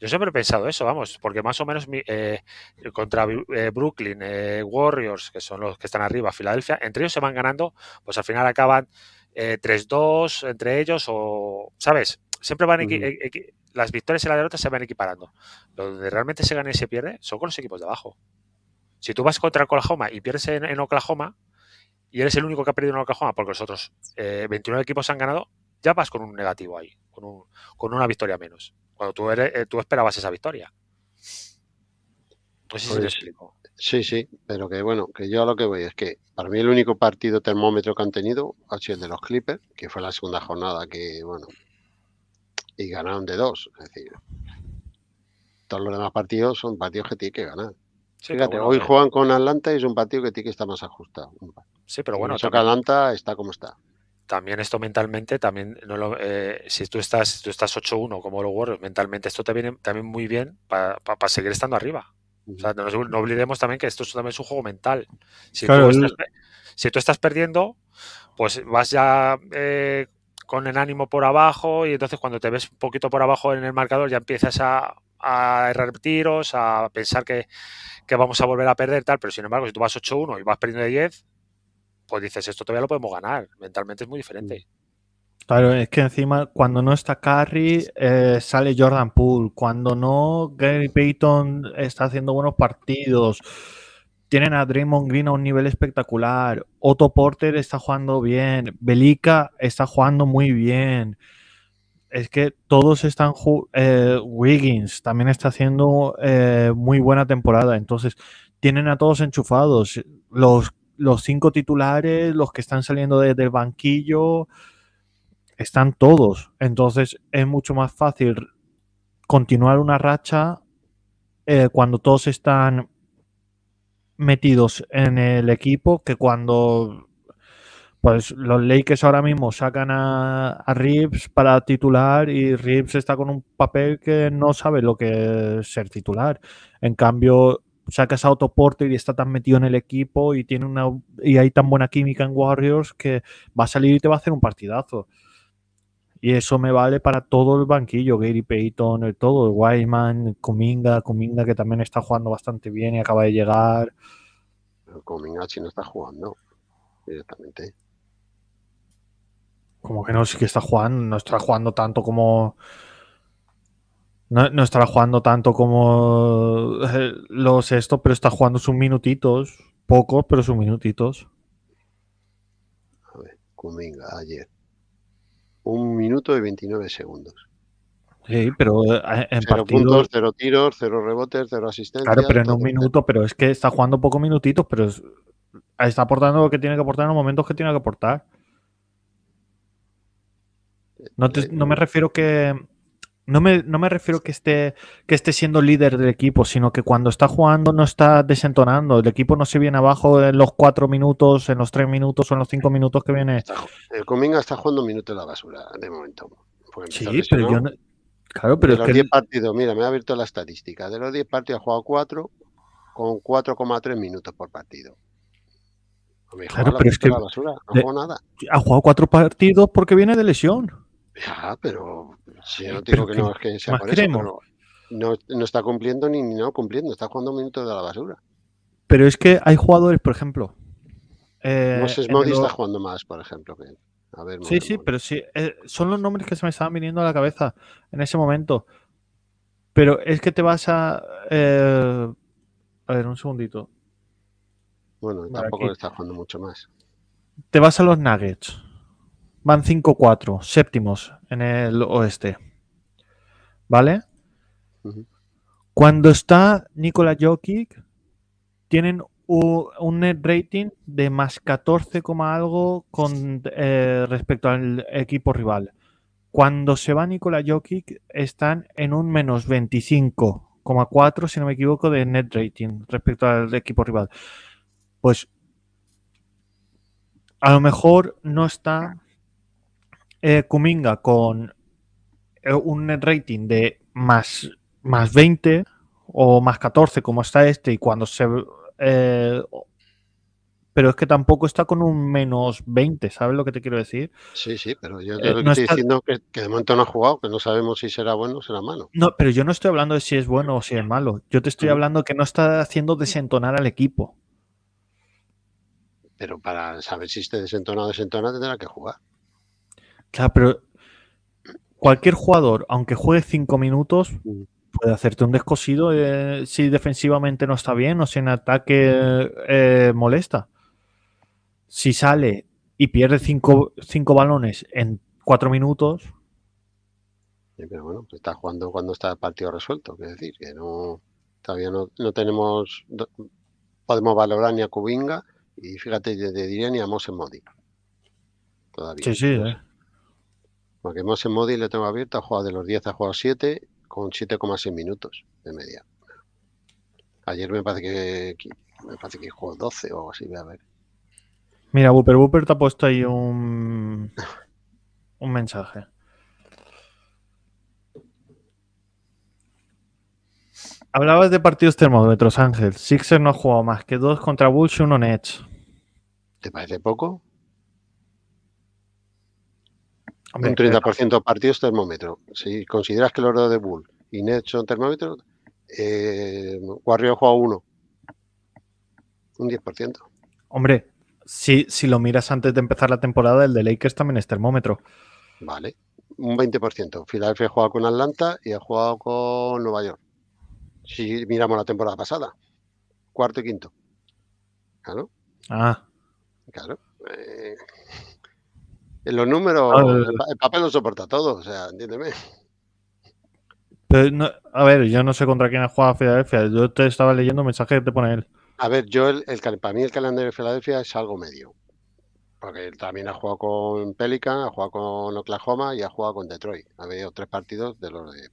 Yo siempre he pensado eso, vamos, porque más o menos eh, contra eh, Brooklyn, eh, Warriors, que son los que están arriba, Filadelfia, entre ellos se van ganando, pues al final acaban 3-2 entre ellos o, ¿sabes? Siempre van las victorias y la derrota se van equiparando. donde realmente se gana y se pierde son con los equipos de abajo. Si tú vas contra Oklahoma y pierdes en, Oklahoma, y eres el único que ha perdido en Oklahoma porque los otros 29 eh, equipos han ganado, ya vas con un negativo ahí, con, una victoria menos. Cuando tú, eh, tú esperabas esa victoria. Pues, sí, sí, pero que bueno, que yo a lo que voy es que para mí el único partido termómetro que han tenido ha sido el de los Clippers, que fue la segunda jornada que, bueno, y ganaron de dos. Es todos los demás partidos son partidos que tiene que ganar. hoy eh. juegan con Atlanta y es un partido que tiene que estar más ajustado. Sí, pero bueno. Atlanta está como está. También esto mentalmente, también eh, si tú estás, tú estás 8-1 como lo Warriors, mentalmente esto te viene también muy bien para seguir estando arriba. no, olvidemos también que esto es, también es un juego mental. Si, tú estás, perdiendo, pues vas ya eh, con el ánimo por abajo y entonces cuando te ves un poquito por abajo en el marcador ya empiezas a, a errar tiros, a pensar que, vamos a volver a perder, tal, pero sin embargo, si tú vas 8-1 y vas perdiendo de 10, pues dices, esto todavía lo podemos ganar, mentalmente es muy diferente. Mm. Claro, es que encima cuando no está Curry eh, sale Jordan Poole, cuando no Gary Payton está haciendo buenos partidos, tienen a Draymond Green a un nivel espectacular, Otto Porter está jugando bien, Belica está jugando muy bien. Es que todos están eh, Wiggins también está haciendo eh, muy buena temporada. Entonces, tienen a todos enchufados. Los, los cinco titulares, los que están saliendo desde el banquillo, están todos. Entonces, es mucho más fácil continuar una racha eh, cuando todos están metidos en el equipo que cuando pues los Lakers ahora mismo sacan a, Reeves para titular y Reeves está con un papel que no sabe lo que es ser titular. En cambio, sacas a Otto y está tan metido en el equipo y tiene una y hay tan buena química en Warriors que va a salir y te va a hacer un partidazo. Y eso me vale para todo el banquillo, Gary Payton, eh, todo, Wiseman, Cominga, Cominga que también está jugando bastante bien y acaba de llegar. Cominga si no está jugando directamente. Como que no, sí que está jugando, no está jugando tanto como... No, no estará jugando tanto como eh, los esto, pero está jugando sus minutitos, pocos, pero sus minutitos. A ver, Cominga ayer un minuto y 29 segundos. Sí, pero eh, en cero puntos, cero tiros, cero rebotes, cero asistencia. Claro, pero en un minuto, pero es que está jugando pocos minutitos, pero está aportando lo que tiene que aportar en los momentos que tiene que aportar. no me eh, refiero que, no me, no me refiero que esté, que esté siendo líder del equipo, sino que cuando está jugando no está desentonando. El equipo no se viene abajo en los cuatro minutos, en los tres minutos o en los cinco minutos que viene. el Cominga está jugando minutos minuto la basura de momento. Sí, pero yo Claro, pero de los diez partidos, mira, me ha abierto la estadística. De los diez partidos ha jugado cuatro con 4,3 minutos por partido. claro, pero es que... Ha jugado cuatro partidos porque viene de lesión. Ya, pero no está cumpliendo ni, no cumpliendo, está jugando minutos de la basura. Pero es que hay jugadores, por ejemplo. Eh, Modi está jugando más, por ejemplo, sí, sí, pero sí, eh, son los nombres que se me estaban viniendo a la cabeza en ese momento. Pero es que te vas a. Eh, a ver, un segundito. Bueno, tampoco está jugando mucho más. Te vas a los Nuggets. Van 5-4, séptimos en el oeste. ¿Vale? Cuando está Nikola Jokic, tienen un net rating de más 14, algo con eh, respecto al equipo rival. Cuando se va Nikola Jokic, están en un menos 25,4, si no me equivoco, de net rating respecto al equipo rival. Pues a lo mejor no está eh, Kuminga con eh, un net rating de más, más 20 o más 14 como está este y cuando se... Eh, pero es que tampoco está con un menos 20, ¿sabes lo que te quiero decir? Sí, sí, pero yo eh, no estoy diciendo que, de momento no ha jugado, que no sabemos si será bueno o será malo. No, pero yo no estoy hablando de si es bueno o si es malo. Yo te estoy hablando que no está haciendo desentonar al equipo. Pero para saber si esté desentonado o desentonado tendrá que jugar. Claro, pero cualquier jugador, aunque juegue cinco minutos, puede hacerte un descosido eh, si defensivamente no está bien o si en ataque eh, molesta. Si sale y pierde cinco, balones en cuatro minutos. pero bueno, pues está jugando cuando está el partido resuelto, es decir, que no todavía no, no tenemos, podemos valorar ni a Cubinga y fíjate, desde diría ni a Mose Todavía. Sí, sí, eh. Porque hemos en Modi le tengo abierto, ha jugado de los 10, a juego 7 con 7,6 minutos de media. Ayer me parece que me parece que jugó 12 o algo así, a ver. Mira, Buper, Buper te ha puesto ahí un, un mensaje. Hablabas de partidos termómetros, Ángel. Sixer no ha jugado más que dos contra Bulls y uno Edge. ¿Te parece poco? un 30% eh, partidos termómetro. Si consideras que los dos de Bull y Ned son termómetros, eh, ha jugado uno. Un 10%. Hombre, si, si lo miras antes de empezar la temporada, el de Lakers también es termómetro. Vale, un 20%. Filadelfia ha jugado con Atlanta y ha jugado con Nueva York. Si miramos la temporada pasada, cuarto y quinto. Claro. Ah. Claro. Eh, los números, el, papel lo soporta todo, o sea, entiéndeme. a ver, yo no sé contra quién ha jugado Filadelfia. Yo te estaba leyendo mensajes que te pone él. A ver, yo el, para mí el calendario de Filadelfia es algo medio. Porque él también ha jugado con Pelican, ha jugado con Oklahoma y ha jugado con Detroit. Ha habido tres partidos de los de.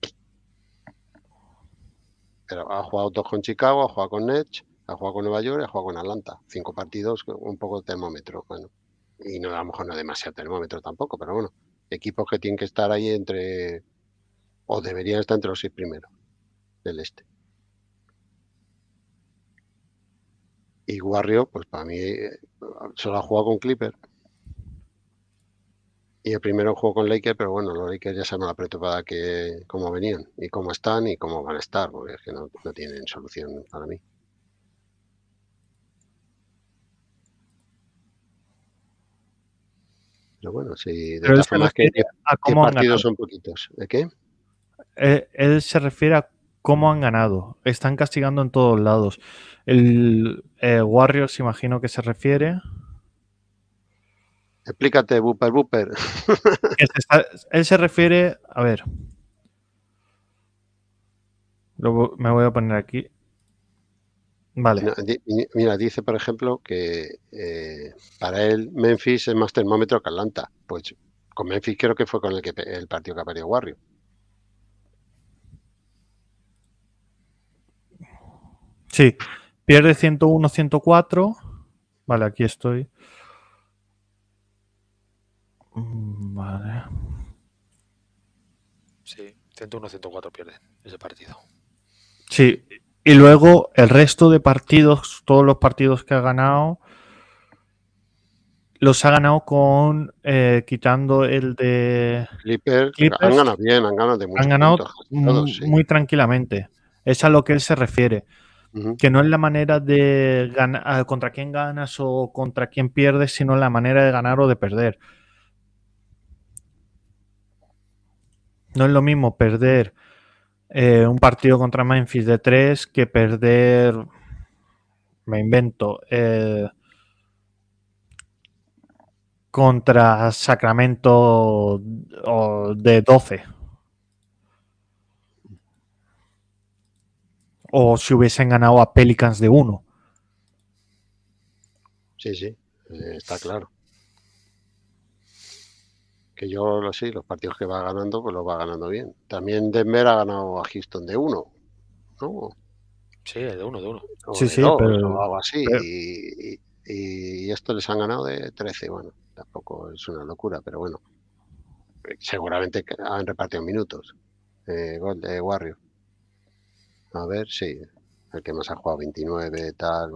Pero ha jugado dos con Chicago, ha jugado con Nets, ha jugado con Nueva York, y ha jugado con Atlanta. Cinco partidos, un poco de termómetro. Bueno y no, a lo mejor no demasiado termómetro tampoco, pero bueno, equipos que tienen que estar ahí entre, o deberían estar entre los seis primeros del este. Y Warrior, pues para mí, eh, solo ha jugado con Clipper. Y el primero jugó con Lakers, pero bueno, los Lakers ya se saben la preocupada que cómo venían y cómo están y cómo van a estar, porque es que no tienen solución para mí. Pero bueno, sí, de todas formas que, cómo partidos son poquitos. ¿De ¿Eh, qué? Eh, él, se refiere a cómo han ganado. Están castigando en todos lados. El eh, Warriors, imagino que se refiere. Explícate, Booper Booper. él se refiere. A ver. me voy a poner aquí. Vale. mira, dice, por ejemplo, que eh, para él Memphis es más termómetro que Atlanta. Pues con Memphis creo que fue con el, que, el partido que perdió Warrior. Sí, pierde 101-104. Vale, aquí estoy. Vale. Sí, 101-104 pierde ese partido. Sí, y luego el resto de partidos, todos los partidos que ha ganado, los ha ganado con eh, quitando el de Han ganado bien, muy, tranquilamente. Es a lo que él se refiere. Que no es la manera de ganar, contra quién ganas o contra quién pierdes, sino la manera de ganar o de perder. No es lo mismo perder eh, un partido contra Memphis de 3 que perder, me invento, eh, contra Sacramento de 12. O si hubiesen ganado a Pelicans de 1. Sí, sí, eh, está claro que yo lo sé, los partidos que va ganando, pues lo va ganando bien. También Denver ha ganado a Houston de uno, Sí, de uno, de uno. sí, sí, pero... Algo así. Y, esto les han ganado de 13, bueno, tampoco es una locura, pero bueno. Seguramente han repartido minutos. Eh, gol de Warrior. A ver, sí. El que más ha jugado 29, tal,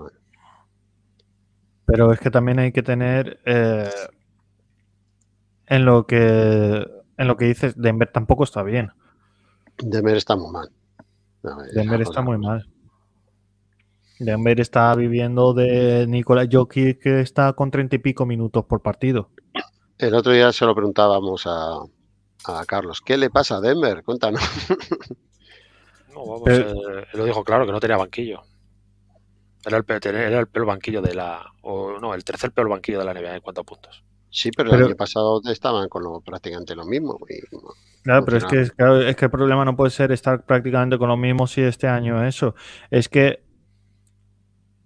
Pero es que también hay que tener... Eh, en lo que en lo que dices, Denver tampoco está bien. Denver está muy mal. Denver está muy mal. Denver está viviendo de Nicolás Jokic que está con treinta y pico minutos por partido. El otro día se lo preguntábamos a, Carlos, ¿qué le pasa a Denver? Cuéntanos. No, eh, lo dijo claro que no tenía banquillo. Era el, peor banquillo de la. O, no, el tercer peor banquillo de la NBA en cuanto a puntos. Sí, pero, el año pasado estaban con prácticamente lo mismo. claro, pero es que, es, que el problema no puede ser estar prácticamente con lo mismo si este año eso. Es que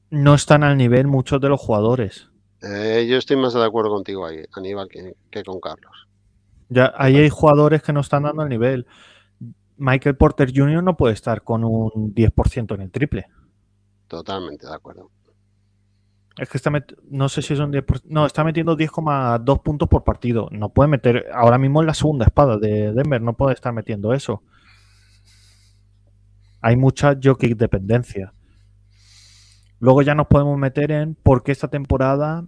no están al nivel muchos de los jugadores. Eh, yo estoy más de acuerdo contigo ahí, Aníbal, que, con Carlos. Ya, ahí hay jugadores que no están dando al nivel. Michael Porter Jr. no puede estar con un 10% en el triple. Totalmente de acuerdo. Es que está no sé si es un No, está metiendo 10,2 puntos por partido. No puede meter. Ahora mismo en la segunda espada de Denver. No puede estar metiendo eso. Hay mucha jockey dependencia. Luego ya nos podemos meter en por qué esta temporada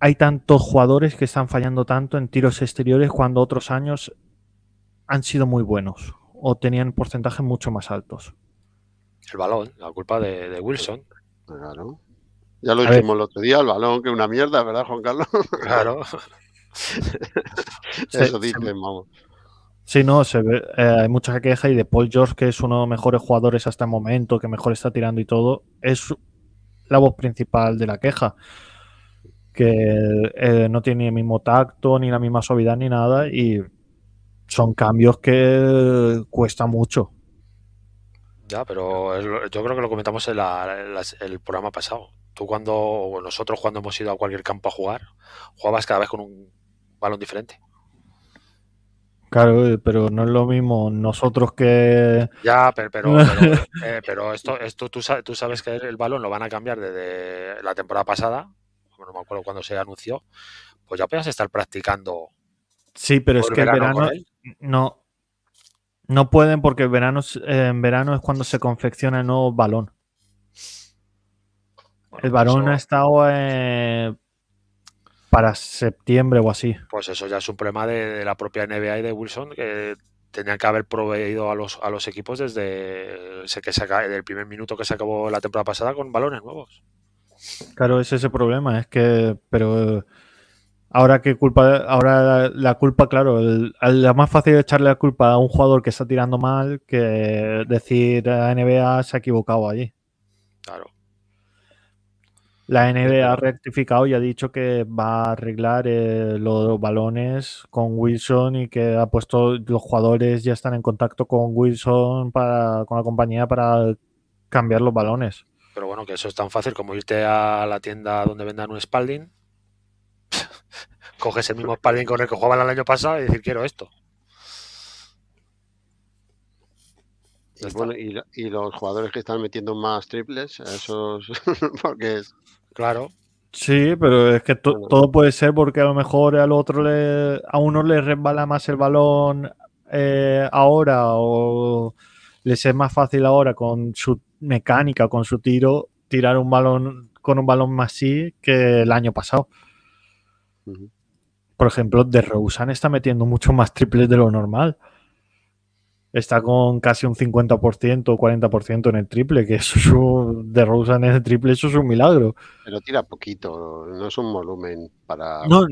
hay tantos jugadores que están fallando tanto en tiros exteriores cuando otros años han sido muy buenos o tenían porcentajes mucho más altos. El balón, la culpa de Wilson. Claro. Ya lo dijimos el otro día, el balón, que una mierda, ¿verdad, Juan Carlos? Claro. Eso dicen, vamos. Sí, no, se ve, eh, hay mucha queja y de Paul George, que es uno de los mejores jugadores hasta el momento, que mejor está tirando y todo, es la voz principal de la queja. Que eh, no tiene el mismo tacto, ni la misma suavidad, ni nada, y son cambios que cuesta mucho. Ya, pero pues. yo creo que lo comentamos en, el programa pasado. Tú cuando, nosotros cuando hemos ido a cualquier campo a jugar, jugabas cada vez con un balón diferente. Claro, eh, pero no es lo mismo nosotros que... Ya, pero, eh, pero, esto, esto tú, sabes, tú sabes que el balón lo van a cambiar desde la temporada pasada, no me acuerdo cuando se anunció, pues ya puedes estar practicando. Sí, pero es que el verano no, no pueden porque en verano, en verano es cuando se confecciona el nuevo balón. el balón ha estado eh, para septiembre o así. Pues eso ya es un problema de, la propia NBA y de Wilson, que tenían que haber proveído a los, a los equipos desde, que se, el primer minuto que se acabó la temporada pasada con balones nuevos. Claro, es ese problema, es que, pero Ahora que culpa, ahora la culpa, claro, es la más fácil echarle la culpa a un jugador que está tirando mal que decir la NBA se ha equivocado allí. Claro. La NBA ha rectificado y ha dicho que va a arreglar eh, los balones con Wilson y que ha puesto los jugadores ya están en contacto con Wilson para con la compañía para cambiar los balones. Pero bueno, que eso es tan fácil como irte a la tienda donde vendan un Spalding coges el mismo Spalding con el que jugaba el año pasado y decir quiero esto. Y, los jugadores que están metiendo más triples, esos porque es... Claro. Sí, pero es que todo puede ser porque a lo mejor al otro le, a uno le resbala más el balón eh, ahora o les es más fácil ahora con su mecánica, con su tiro, tirar un balón con un balón más así que el año pasado por ejemplo, de Rousan está metiendo mucho más triples de lo normal. Está con casi un 50% o 40% en el triple, que es su, de Rosen en el triple, eso es un milagro. Pero tira poquito, no es un volumen para. No,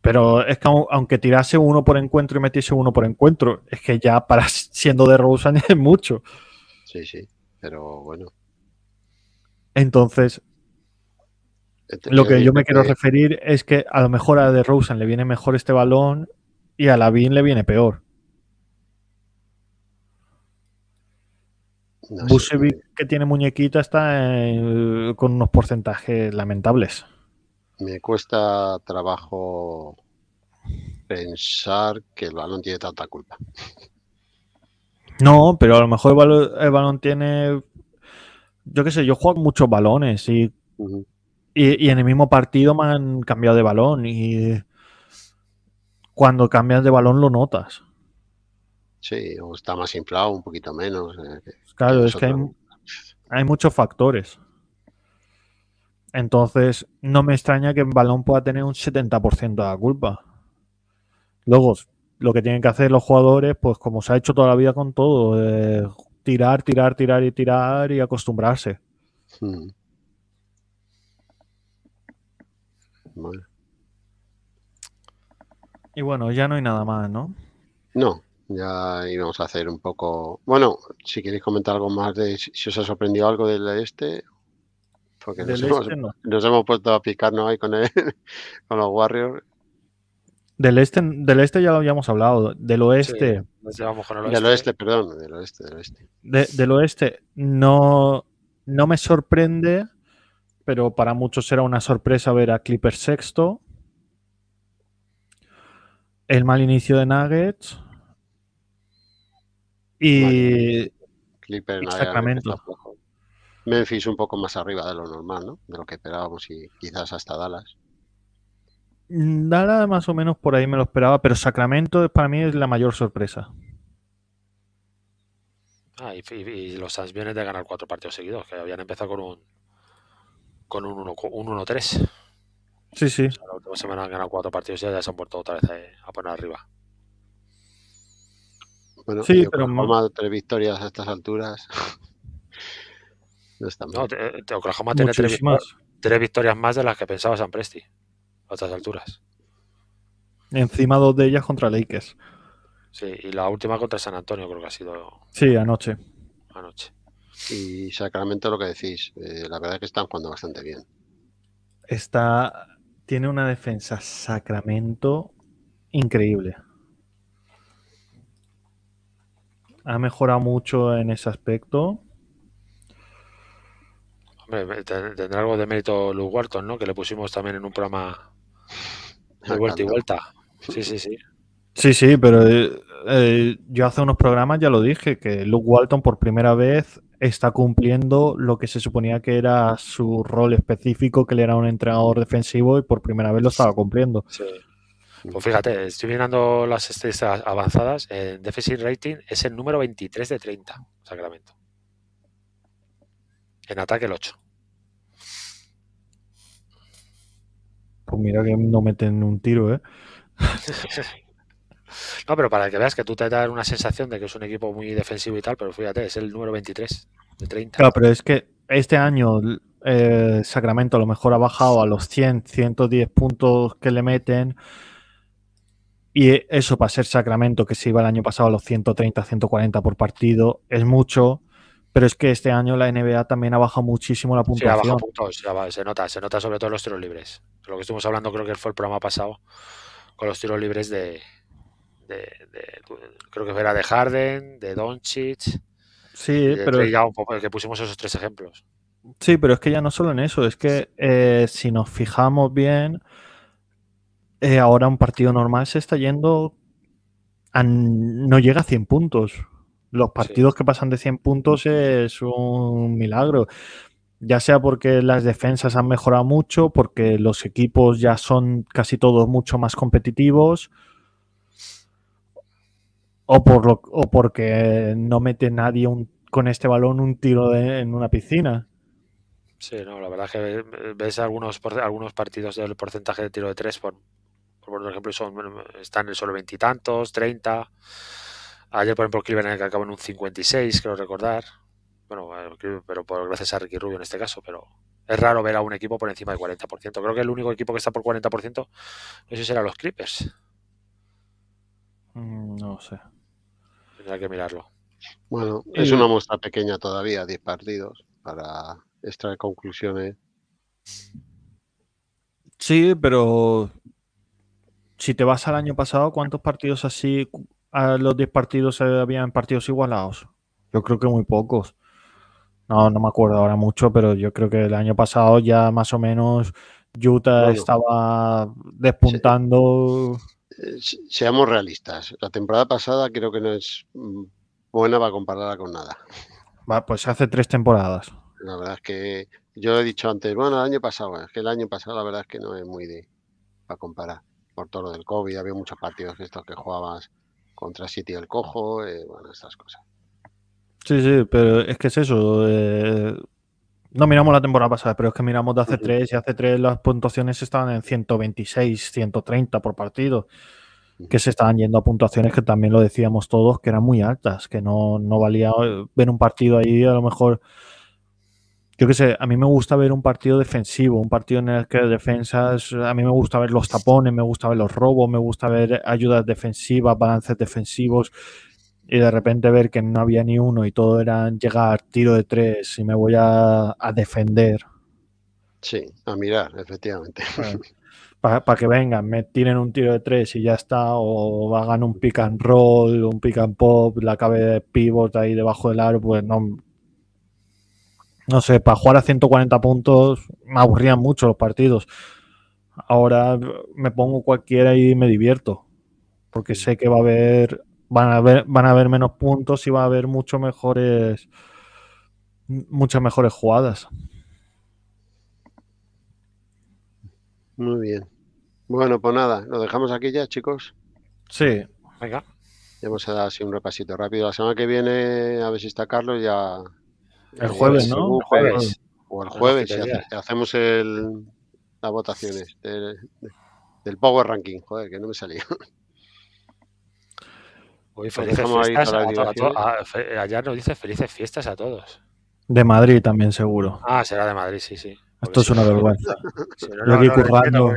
pero es que aunque tirase uno por encuentro y metiese uno por encuentro, es que ya para siendo de Rousan es mucho. Sí, sí, pero bueno. Entonces, este, lo que yo me quiero referir es que a lo mejor a De Rosen le viene mejor este balón y a Lavín le viene peor. No eh. que tiene muñequita, está eh, con unos porcentajes lamentables. Me cuesta trabajo pensar que el balón tiene tanta culpa. No, pero a lo mejor el balón, tiene. Yo qué sé, yo juego muchos balones y y, en el mismo partido me han cambiado de balón y cuando cambias de balón lo notas. Sí, o está más inflado, un poquito menos. Eh, claro, es que hay, muchos factores. Entonces, no me extraña que el balón pueda tener un 70% de la culpa. Luego, lo que tienen que hacer los jugadores, pues como se ha hecho toda la vida con todo, eh, tirar, tirar, tirar y tirar y acostumbrarse. Sí. Hmm. Y bueno, ya no hay nada más, ¿no? No, ya íbamos a hacer un poco. Bueno, si queréis comentar algo más de si os ha sorprendido algo del este, porque este nos, hemos, puesto a picarnos ahí con, con los Warriors. Del este, del este ya lo habíamos hablado, del oeste. Del oeste, perdón, del oeste, del oeste. del oeste, no, no me sorprende pero para muchos era una sorpresa ver a Clipper sexto. El mal inicio de Nuggets. Y. Clipper, Sacramento. Memphis un poco más arriba de lo normal, ¿no? De lo que esperábamos y quizás hasta Dallas. Dallas más o menos por ahí me lo esperaba, pero Sacramento para mí es la mayor sorpresa. Ah, y, los Suns de ganar cuatro partidos seguidos, que habían empezado con un con un 1-3. sí, sí. la última semana han ganado cuatro partidos y ya se han vuelto otra vez a, poner arriba. Bueno, sí, pero más tres victorias a estas alturas. no está Oklahoma tiene tres, tres, victorias más de las que pensaba San Presti a estas alturas. Encima dos de ellas contra Lakers. Sí, y la última contra San Antonio creo que ha sido. Sí, anoche. Anoche y Sacramento lo que decís, eh, la verdad es que están jugando bastante bien. Está, tiene una defensa Sacramento increíble. Ha mejorado mucho en ese aspecto. Hombre, eh, tendrá algo de mérito Luke Walton ¿no? Que le pusimos también en un programa de vuelta y vuelta. Sí, sí, sí. Sí, sí, pero eh, yo hace unos programas ya lo dije, que Luke Walton por primera vez está cumpliendo lo que se suponía que era su rol específico, que le era un entrenador defensivo y por primera vez lo estaba cumpliendo. Pues fíjate, estoy mirando las estadísticas avanzadas. En déficit rating es el número 23 de 30, Sacramento. En ataque el 8. Pues mira que no meten un tiro, ¿eh? No, pero para que veas que tú te das una sensación de que es un equipo muy defensivo y tal, pero fíjate, es el número 23 de 30. Claro, pero es que este año eh, Sacramento a lo mejor ha bajado a los 100, 110 puntos que le meten. Y eso para ser Sacramento, que se iba el año pasado a los 130, 140 por partido, es mucho. Pero es que este año la NBA también ha bajado muchísimo la puntuación. puntos, se nota, se nota sobre todo en los tiros libres. Lo que estuvimos hablando creo que fue el programa pasado con los tiros libres de, de, creo que era de Harden, de Doncic. Sí, pero. Pues, que pusimos esos tres ejemplos. Sí, pero es que ya no solo en eso, es que eh, si nos fijamos bien, eh, ahora un partido normal se está yendo. no llega a 100 puntos. Los partidos que pasan de 100 puntos es un milagro ya sea porque las defensas han mejorado mucho, porque los equipos ya son casi todos mucho más competitivos o, por lo, o porque no mete nadie un, con este balón un tiro en una piscina. Sí, no, la verdad es que ves algunos, algunos partidos del porcentaje de tiro de tres, por, por ejemplo, son, están en solo veintitantos, treinta. Ayer, por ejemplo, Cleveland que acabó en un 56, creo recordar. Bueno, eh, pero por, gracias a Ricky Rubio en este caso, pero es raro ver a un equipo por encima del 40%. Creo que el único equipo que está por 40%, por ciento será los Clippers. Mm, no sé. Hay que mirarlo. Bueno, es una muestra pequeña todavía, 10 partidos, para extraer conclusiones. Sí, pero si te vas al año pasado, ¿cuántos partidos así, a los 10 partidos habían partidos igualados? Yo creo que muy pocos. No, no me acuerdo ahora mucho, pero yo creo que el año pasado ya más o menos Utah estaba despuntando seamos realistas. La temporada pasada creo que no es mm, buena para compararla con nada. Va, pues hace tres temporadas. La verdad es que yo lo he dicho antes, bueno, el año pasado, es que el año pasado la verdad es que no es muy de para comparar. Por todo lo del COVID, había muchos partidos estos que jugabas contra City el Cojo, eh, bueno, estas cosas. Sí, sí, pero es que es eso. Eh, no miramos la temporada pasada, pero es que miramos de hace tres y hace tres las puntuaciones estaban en 126, 130 por partido, que se estaban yendo a puntuaciones que también lo decíamos todos que eran muy altas, que no, no valía eh, ver un partido ahí a lo mejor. Yo qué sé, a mí me gusta ver un partido defensivo, un partido en el que defensas, a mí me gusta ver los tapones, me gusta ver los robos, me gusta ver ayudas defensivas, balances defensivos, y de repente ver que no había ni uno y todo eran llegar, tiro de tres y me voy a, defender. Sí, a mirar, efectivamente. para, que vengan, me tiren un tiro de tres y ya está, o hagan un pick and roll, un pick and pop, la cabeza de pivot ahí debajo del aro, pues no. No sé, para jugar a 140 puntos me aburrían mucho los partidos. Ahora me pongo cualquiera y me divierto porque mm. sé que va a haber van a ver, van a haber menos puntos y va a haber mucho mejores muchas mejores jugadas. Muy bien. Bueno, pues nada, lo dejamos aquí ya, chicos. Sí. Venga. Ya hemos dado así un repasito rápido. La semana que viene, a ver si está Carlos ya. El jueves, ¿no? O el jueves, hacemos el, las votaciones del, del Power Ranking. Joder, que no me salía. Uy, pues felices fiestas a, allá nos dice felices fiestas a todos. De Madrid también, seguro. Ah, será de Madrid, sí, sí. Esto es una vergüenza. yo aquí currando.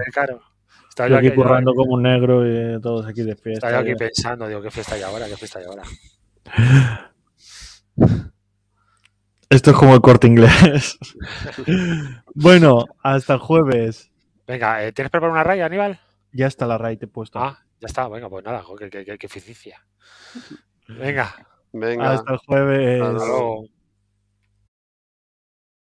yo aquí currando como un negro y eh, todos aquí de fiesta. Estoy aquí pensando, digo, ¿qué fiesta hay ahora? ¿Qué fiesta hay ahora? Esto es como el corte inglés. bueno, hasta el jueves. Venga, eh, ¿tienes preparado una raya, Aníbal? Ya está la raya, te he puesto. Ah, ya está, venga, pues nada, que, eficiencia. Venga. Venga. Hasta el jueves.